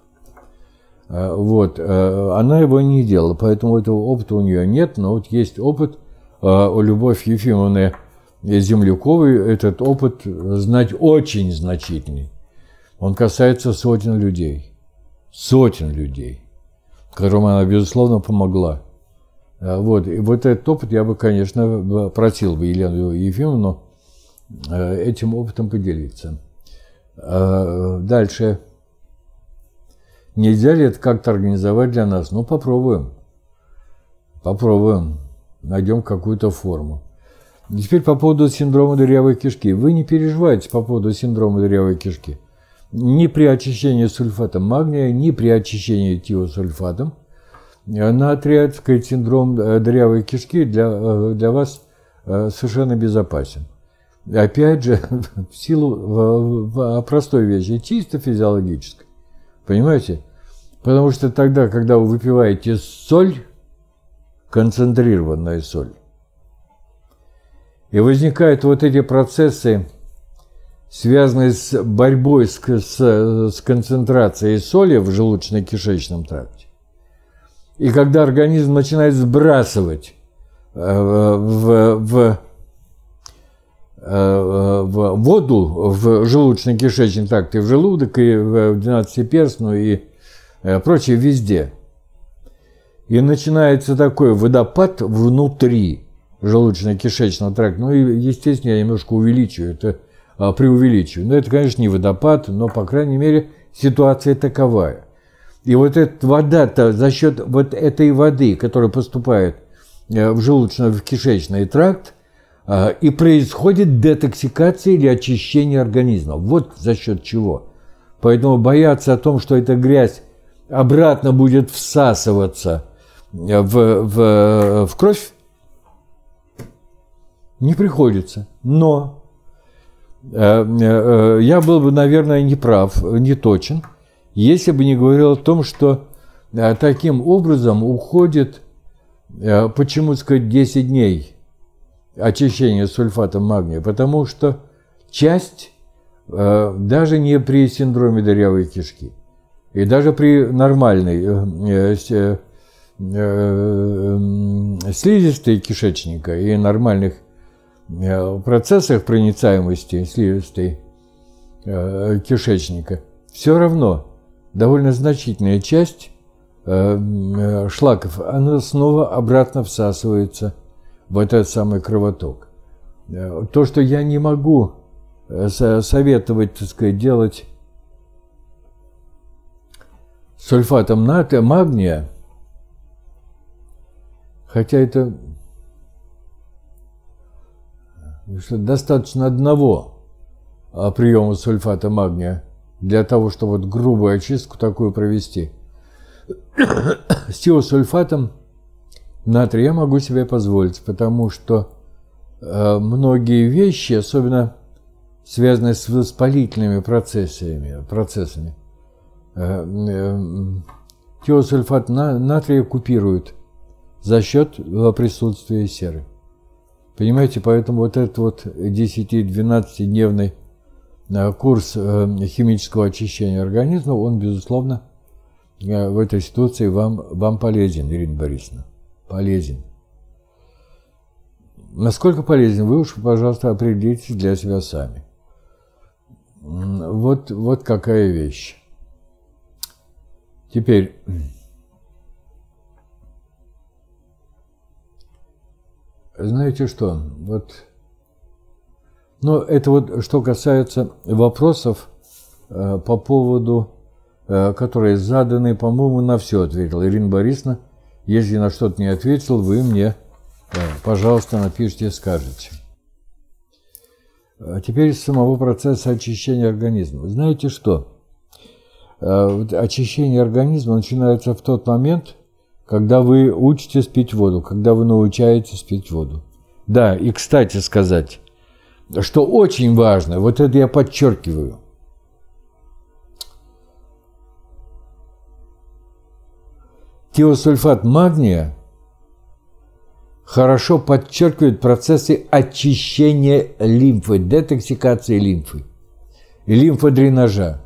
Вот. Она его не делала, поэтому этого опыта у нее нет, но вот есть опыт у Любовь Ефимовны Землюковой, этот опыт знать очень значительный. Он касается сотен людей сотен людей, которым она, безусловно, помогла. А, вот, и вот этот опыт я бы, конечно, просил бы Елену Ефимовну а, этим опытом поделиться. А, дальше. Нельзя ли это как-то организовать для нас? Ну, попробуем. Попробуем. Найдем какую-то форму. теперь по поводу синдрома дырявой кишки. Вы не переживайте по поводу синдрома дырявой кишки ни при очищении сульфатом магния, ни при очищении тиосульфатом. Э, Натрия, так сказать, синдром э, дырявой кишки для, э, для вас совершенно безопасен. Опять же, <laughs> в силу в, в а простой вещи, чисто физиологической. Понимаете? Потому что тогда, когда вы выпиваете соль, концентрированная соль, и возникают вот эти процессы, связанные с борьбой с, с, с концентрацией соли в желудочно-кишечном тракте. И когда организм начинает сбрасывать э, в, в, э, в воду в желудочно-кишечный тракт и в желудок, и в двенадцатиперстную, и э, прочее везде. И начинается такой водопад внутри желудочно-кишечного тракта. Ну и, естественно, я немножко увеличиваю это а, преувеличиваю. Но это, конечно, не водопад, но, по крайней мере, ситуация таковая. И вот эта вода-то за счет вот этой воды, которая поступает э, в желудочно-кишечный тракт, а, и происходит детоксикация или очищение организма. Вот за счет чего. Поэтому бояться о том, что эта грязь обратно будет всасываться э, в, в, в кровь, не приходится. Но Э, э, э, я был бы, наверное, неправ, не точен, если бы не говорил о том, что таким образом уходит, почему сказать, 10 дней очищения сульфатом магния, потому что часть даже не при синдроме дырявой кишки, и даже при нормальной слизистой кишечника и нормальных в э, процессах проницаемости слизистой э, кишечника все равно довольно значительная часть э, шлаков, она снова обратно всасывается в этот самый кровоток. То, что я не могу советовать, так сказать, делать сульфатом натрия, магния, хотя это что достаточно одного а, приема сульфата магния для того, чтобы вот грубую очистку такую провести. <coughs> С тиосульфатом натрия я могу себе позволить, потому что а, многие вещи, особенно связанные с воспалительными процессами, процессами тиосульфат натрия купируют за счет а, присутствия серы. Понимаете, поэтому вот этот вот 10-12-дневный э, курс э, химического очищения организма, он, безусловно, э, в этой ситуации вам, вам полезен, Ирина Борисовна. Полезен. Насколько полезен, вы уж, пожалуйста, определитесь для себя сами. Вот, вот какая вещь. Теперь... знаете что, вот, ну, это вот что касается вопросов э, по поводу, э, которые заданы, по-моему, на все ответил. Ирина Борисовна, если на что-то не ответил, вы мне, э, пожалуйста, напишите и скажете. А теперь самого процесса очищения организма. Знаете что? Э, очищение организма начинается в тот момент – когда вы учитесь пить воду, когда вы научаетесь пить воду. Да, и кстати сказать, что очень важно, вот это я подчеркиваю. Тиосульфат магния хорошо подчеркивает процессы очищения лимфы, детоксикации лимфы и лимфодренажа.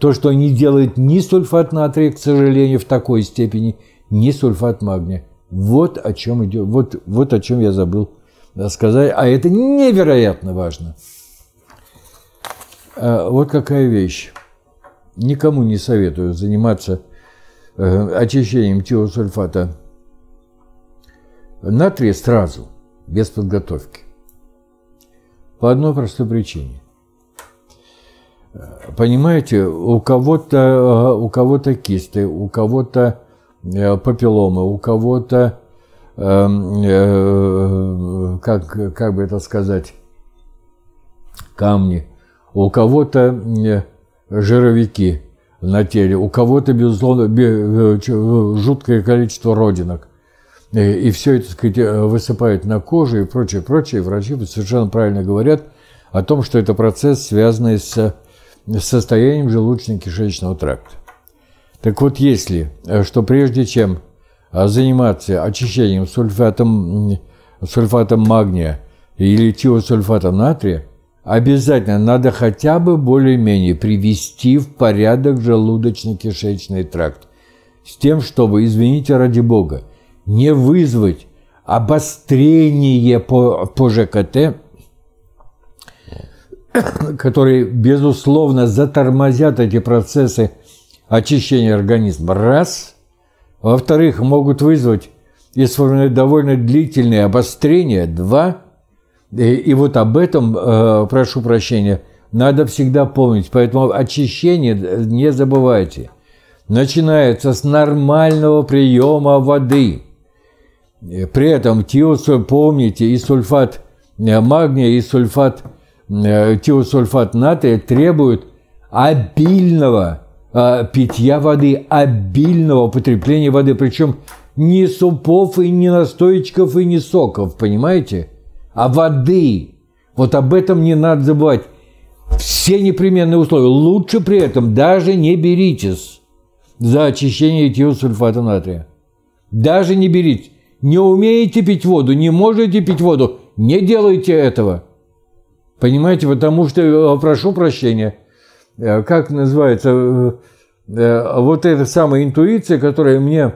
То, что не делает ни сульфат натрия, к сожалению, в такой степени, не сульфат магния. Вот о чем идет, вот, вот о чем я забыл сказать, а это невероятно важно. А, вот какая вещь. Никому не советую заниматься э, очищением тиосульфата натрия сразу, без подготовки. По одной простой причине. Э, понимаете, у кого-то э, у кого-то кисты, у кого-то Э, папилломы, у кого-то, эм, э, как, как бы это сказать, камни, у кого-то э, жировики на теле, у кого-то, безусловно, жуткое количество родинок. И все это, так сказать, высыпает на коже и прочее, прочее. Врачи совершенно правильно говорят о том, что это процесс, связанный с состоянием желудочно-кишечного тракта. Так вот, если, э, что прежде чем э, заниматься очищением сульфатом, сульфатом магния или тиосульфатом натрия, обязательно надо хотя бы более-менее привести в порядок желудочно-кишечный тракт с тем, чтобы, извините ради бога, не вызвать обострение по, по ЖКТ, <coughs> которые, безусловно, затормозят эти процессы очищение организма – раз. Во-вторых, могут вызвать и сформировать довольно длительные обострения – два. И, э, и вот об этом, э, прошу прощения, надо всегда помнить. Поэтому очищение э, не забывайте. Начинается с нормального приема воды. Э, при этом тиосуль, помните, и сульфат магния, и сульфат, тиосульфат натрия требуют обильного а, питья воды, обильного потребления воды, причем ни супов и ни настоечков и ни соков, понимаете? А воды. Вот об этом не надо забывать. Все непременные условия. Лучше при этом даже не беритесь за очищение этилсульфата натрия. Даже не берите. Не умеете пить воду, не можете пить воду, не делайте этого. Понимаете, потому что, э, прошу прощения – Э, как называется, э, э, вот эта самая интуиция, которая мне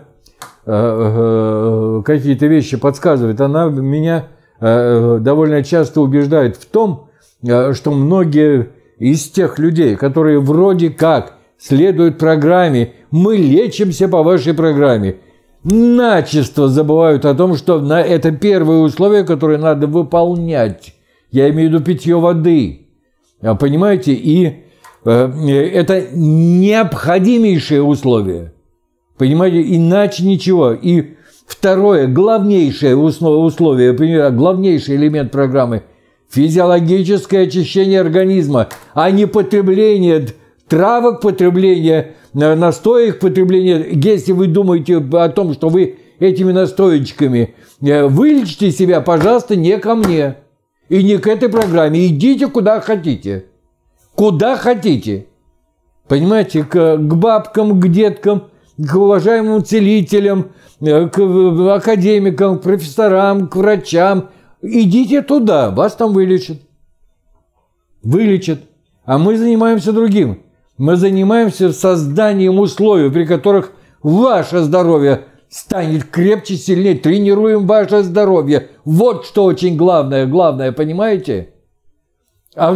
какие-то вещи подсказывает, она меня довольно часто убеждает в том, что многие из тех людей, которые вроде как следуют программе, мы лечимся по вашей программе, начисто забывают о том, что на это первое условие, которое надо выполнять. Я имею в виду питье воды. А, понимаете? И Э, это необходимейшее условие. Понимаете, иначе ничего. И второе, главнейшее условие, например, главнейший элемент программы – физиологическое очищение организма, а не потребление травок, потребление э, настоек, потребление. Если вы думаете о том, что вы этими настоечками э, вылечите себя, пожалуйста, не ко мне и не к этой программе. Идите куда хотите куда хотите. Понимаете, к, к бабкам, к деткам, к уважаемым целителям, э, к э, академикам, к профессорам, к врачам. Идите туда, вас там вылечат. Вылечат. А мы занимаемся другим. Мы занимаемся созданием условий, при которых ваше здоровье станет крепче, сильнее. Тренируем ваше здоровье. Вот что очень главное, главное, понимаете? А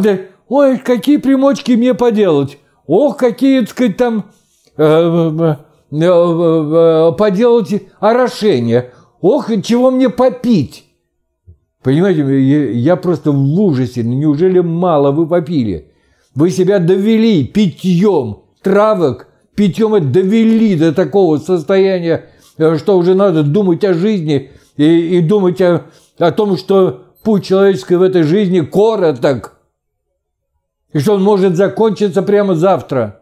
Ой, какие примочки мне поделать? Ох, какие, так сказать, там э, э, э, поделать орошение! Ох, чего мне попить? Понимаете, я просто в ужасе. Неужели мало вы попили? Вы себя довели питьем травок, питьем это довели до такого состояния, что уже надо думать о жизни и, и думать о, о том, что путь человеческий в этой жизни короток – и что он может закончиться прямо завтра.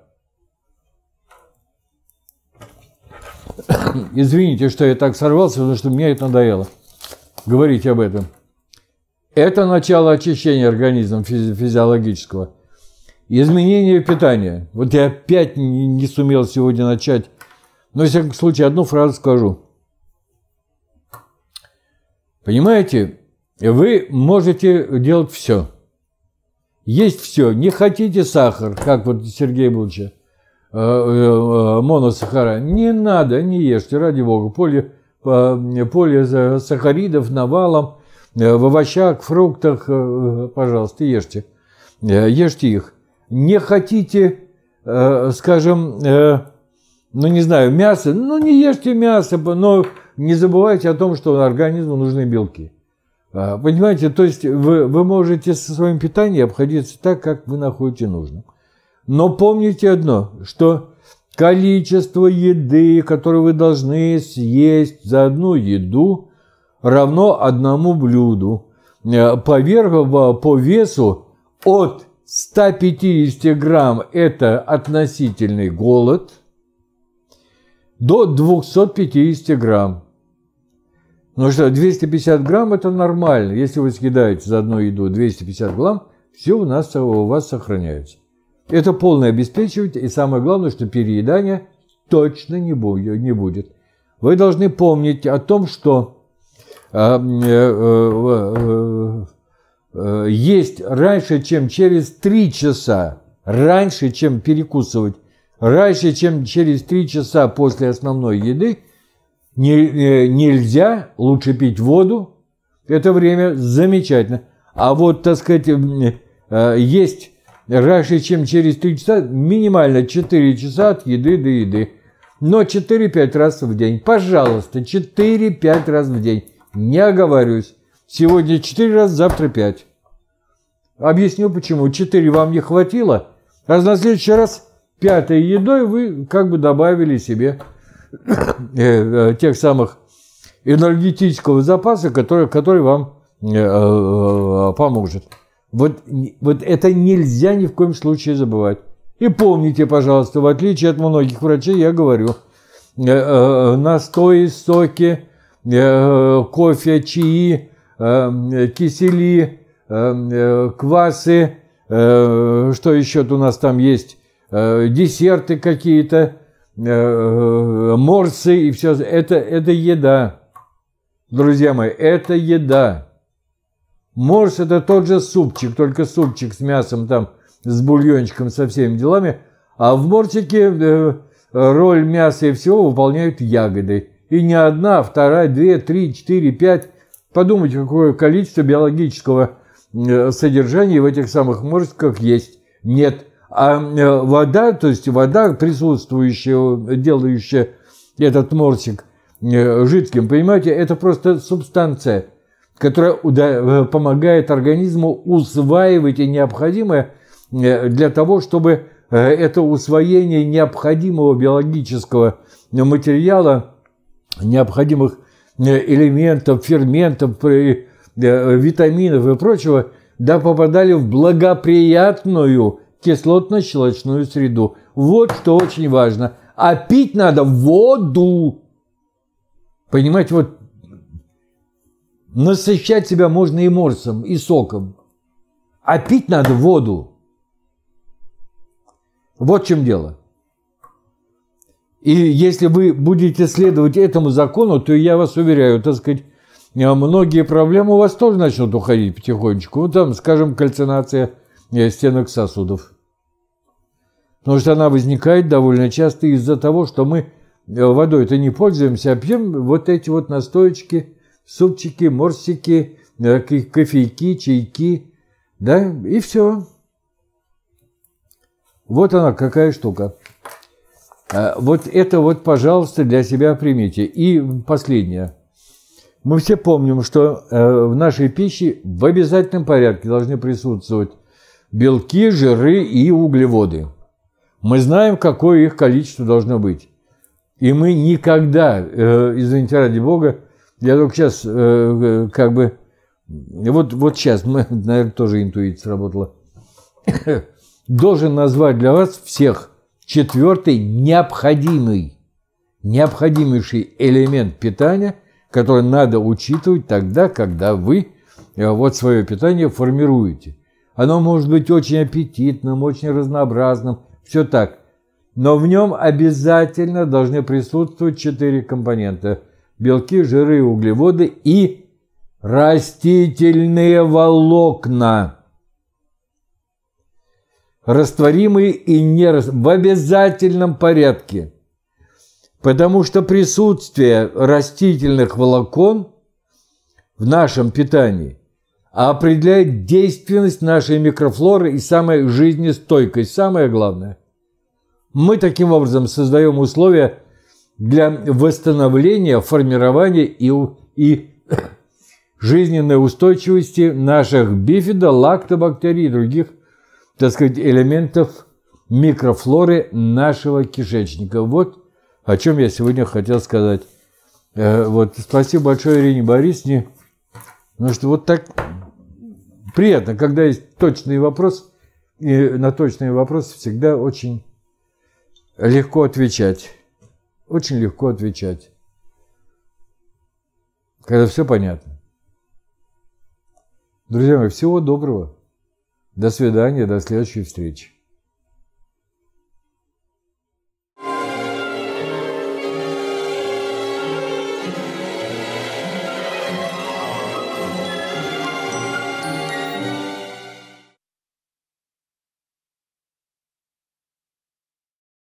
<coughs> Извините, что я так сорвался, потому что мне это надоело говорить об этом. Это начало очищения организма физи физиологического. Изменение питания. Вот я опять не, не сумел сегодня начать. Но, в всяком случае, одну фразу скажу. Понимаете, вы можете делать все – есть все. Не хотите сахар, как вот Сергей Булыча, э, э, э, моносахара. Не надо, не ешьте, ради бога. Поле, поле сахаридов навалом в овощах, фруктах, пожалуйста, ешьте. Ешьте их. Не хотите, скажем, ну не знаю, мясо, ну не ешьте мясо, но не забывайте о том, что организму нужны белки. А, понимаете, то есть вы, вы можете со своим питанием обходиться так, как вы находите нужным. Но помните одно, что количество еды, которое вы должны съесть за одну еду, равно одному блюду. А, Поверх по весу от 150 грамм – это относительный голод, до 250 грамм ну что, 250 грамм это нормально. Если вы съедаете за одну еду 250 грамм, все у, нас, э, у вас сохраняется. Это полное обеспечивать, и самое главное, что переедания точно не будет. Не будет. Вы должны помнить о том, что э, э, э, э, э есть раньше, чем через 3 часа, раньше, чем перекусывать, раньше, чем через 3 часа после основной еды, не, э, нельзя, лучше пить воду. Это время замечательно. А вот, так сказать, э, есть раньше, чем через 3 часа, минимально 4 часа от еды до еды. Но 4-5 раз в день. Пожалуйста, 4-5 раз в день. Не оговариваюсь. Сегодня 4 раза завтра 5. Объясню почему. 4 вам не хватило, а на следующий раз пятой едой вы как бы добавили себе <coughs> Э, э, тех самых энергетического запаса, который, который вам э, поможет. Вот, вот это нельзя ни в коем случае забывать. И помните, пожалуйста, в отличие от многих врачей, я говорю, настои, соки, кофе, чаи, кисели, квасы, что еще у нас там есть, десерты какие-то, Э, э, морсы и все. Это, это еда. Друзья мои, это еда. Морс это тот же супчик, только супчик с мясом там, с бульончиком, со всеми делами. А в морсике э, роль мяса и всего выполняют ягоды. И не одна, а вторая, две, три, четыре, пять. Подумайте, какое количество биологического содержания в этих самых морсиках есть. Нет. А э, вода, то есть вода, присутствующая, делающая этот морсик э, жидким, понимаете, это просто субстанция, которая э, помогает организму усваивать и необходимое для того, чтобы это усвоение необходимого биологического материала, необходимых элементов, ферментов, витаминов и прочего, да, попадали в благоприятную кислотно-щелочную среду. Вот что очень важно. А пить надо воду. Понимаете, вот насыщать себя можно и морсом, и соком. А пить надо воду. Вот в чем дело. И если вы будете следовать этому закону, то я вас уверяю, так сказать, многие проблемы у вас тоже начнут уходить потихонечку. Ну, там, скажем, кальцинация – и стенок сосудов. Потому что она возникает довольно часто из-за того, что мы э, водой-то не пользуемся, а пьем вот эти вот настоечки, супчики, морсики, э, кофейки, чайки, да, и все. Вот она какая штука. А, вот это вот, пожалуйста, для себя примите. И последнее. Мы все помним, что э, в нашей пище в обязательном порядке должны присутствовать белки, жиры и углеводы. Мы знаем, какое их количество должно быть. И мы никогда, э, извините ради бога, я только сейчас э, как бы... Вот, вот сейчас, мы, <laughs> наверное, тоже интуиция сработала. <coughs> Должен назвать для вас всех четвертый необходимый, необходимейший элемент питания, который надо учитывать тогда, когда вы э, вот свое питание формируете. Оно может быть очень аппетитным, очень разнообразным, все так. Но в нем обязательно должны присутствовать четыре компонента – белки, жиры, углеводы и растительные волокна. Растворимые и не нераст... в обязательном порядке. Потому что присутствие растительных волокон в нашем питании – а определяет действенность нашей микрофлоры и самой жизнестойкость, самое главное. Мы таким образом создаем условия для восстановления, формирования и, и <coughs> жизненной устойчивости наших бифида, лактобактерий и других, так сказать, элементов микрофлоры нашего кишечника. Вот о чем я сегодня хотел сказать. Э, вот, спасибо большое Ирине Борисовне. Ну что, вот так Приятно, когда есть точный вопрос, и на точные вопросы всегда очень легко отвечать. Очень легко отвечать. Когда все понятно. Друзья мои, всего доброго. До свидания, до следующей встречи.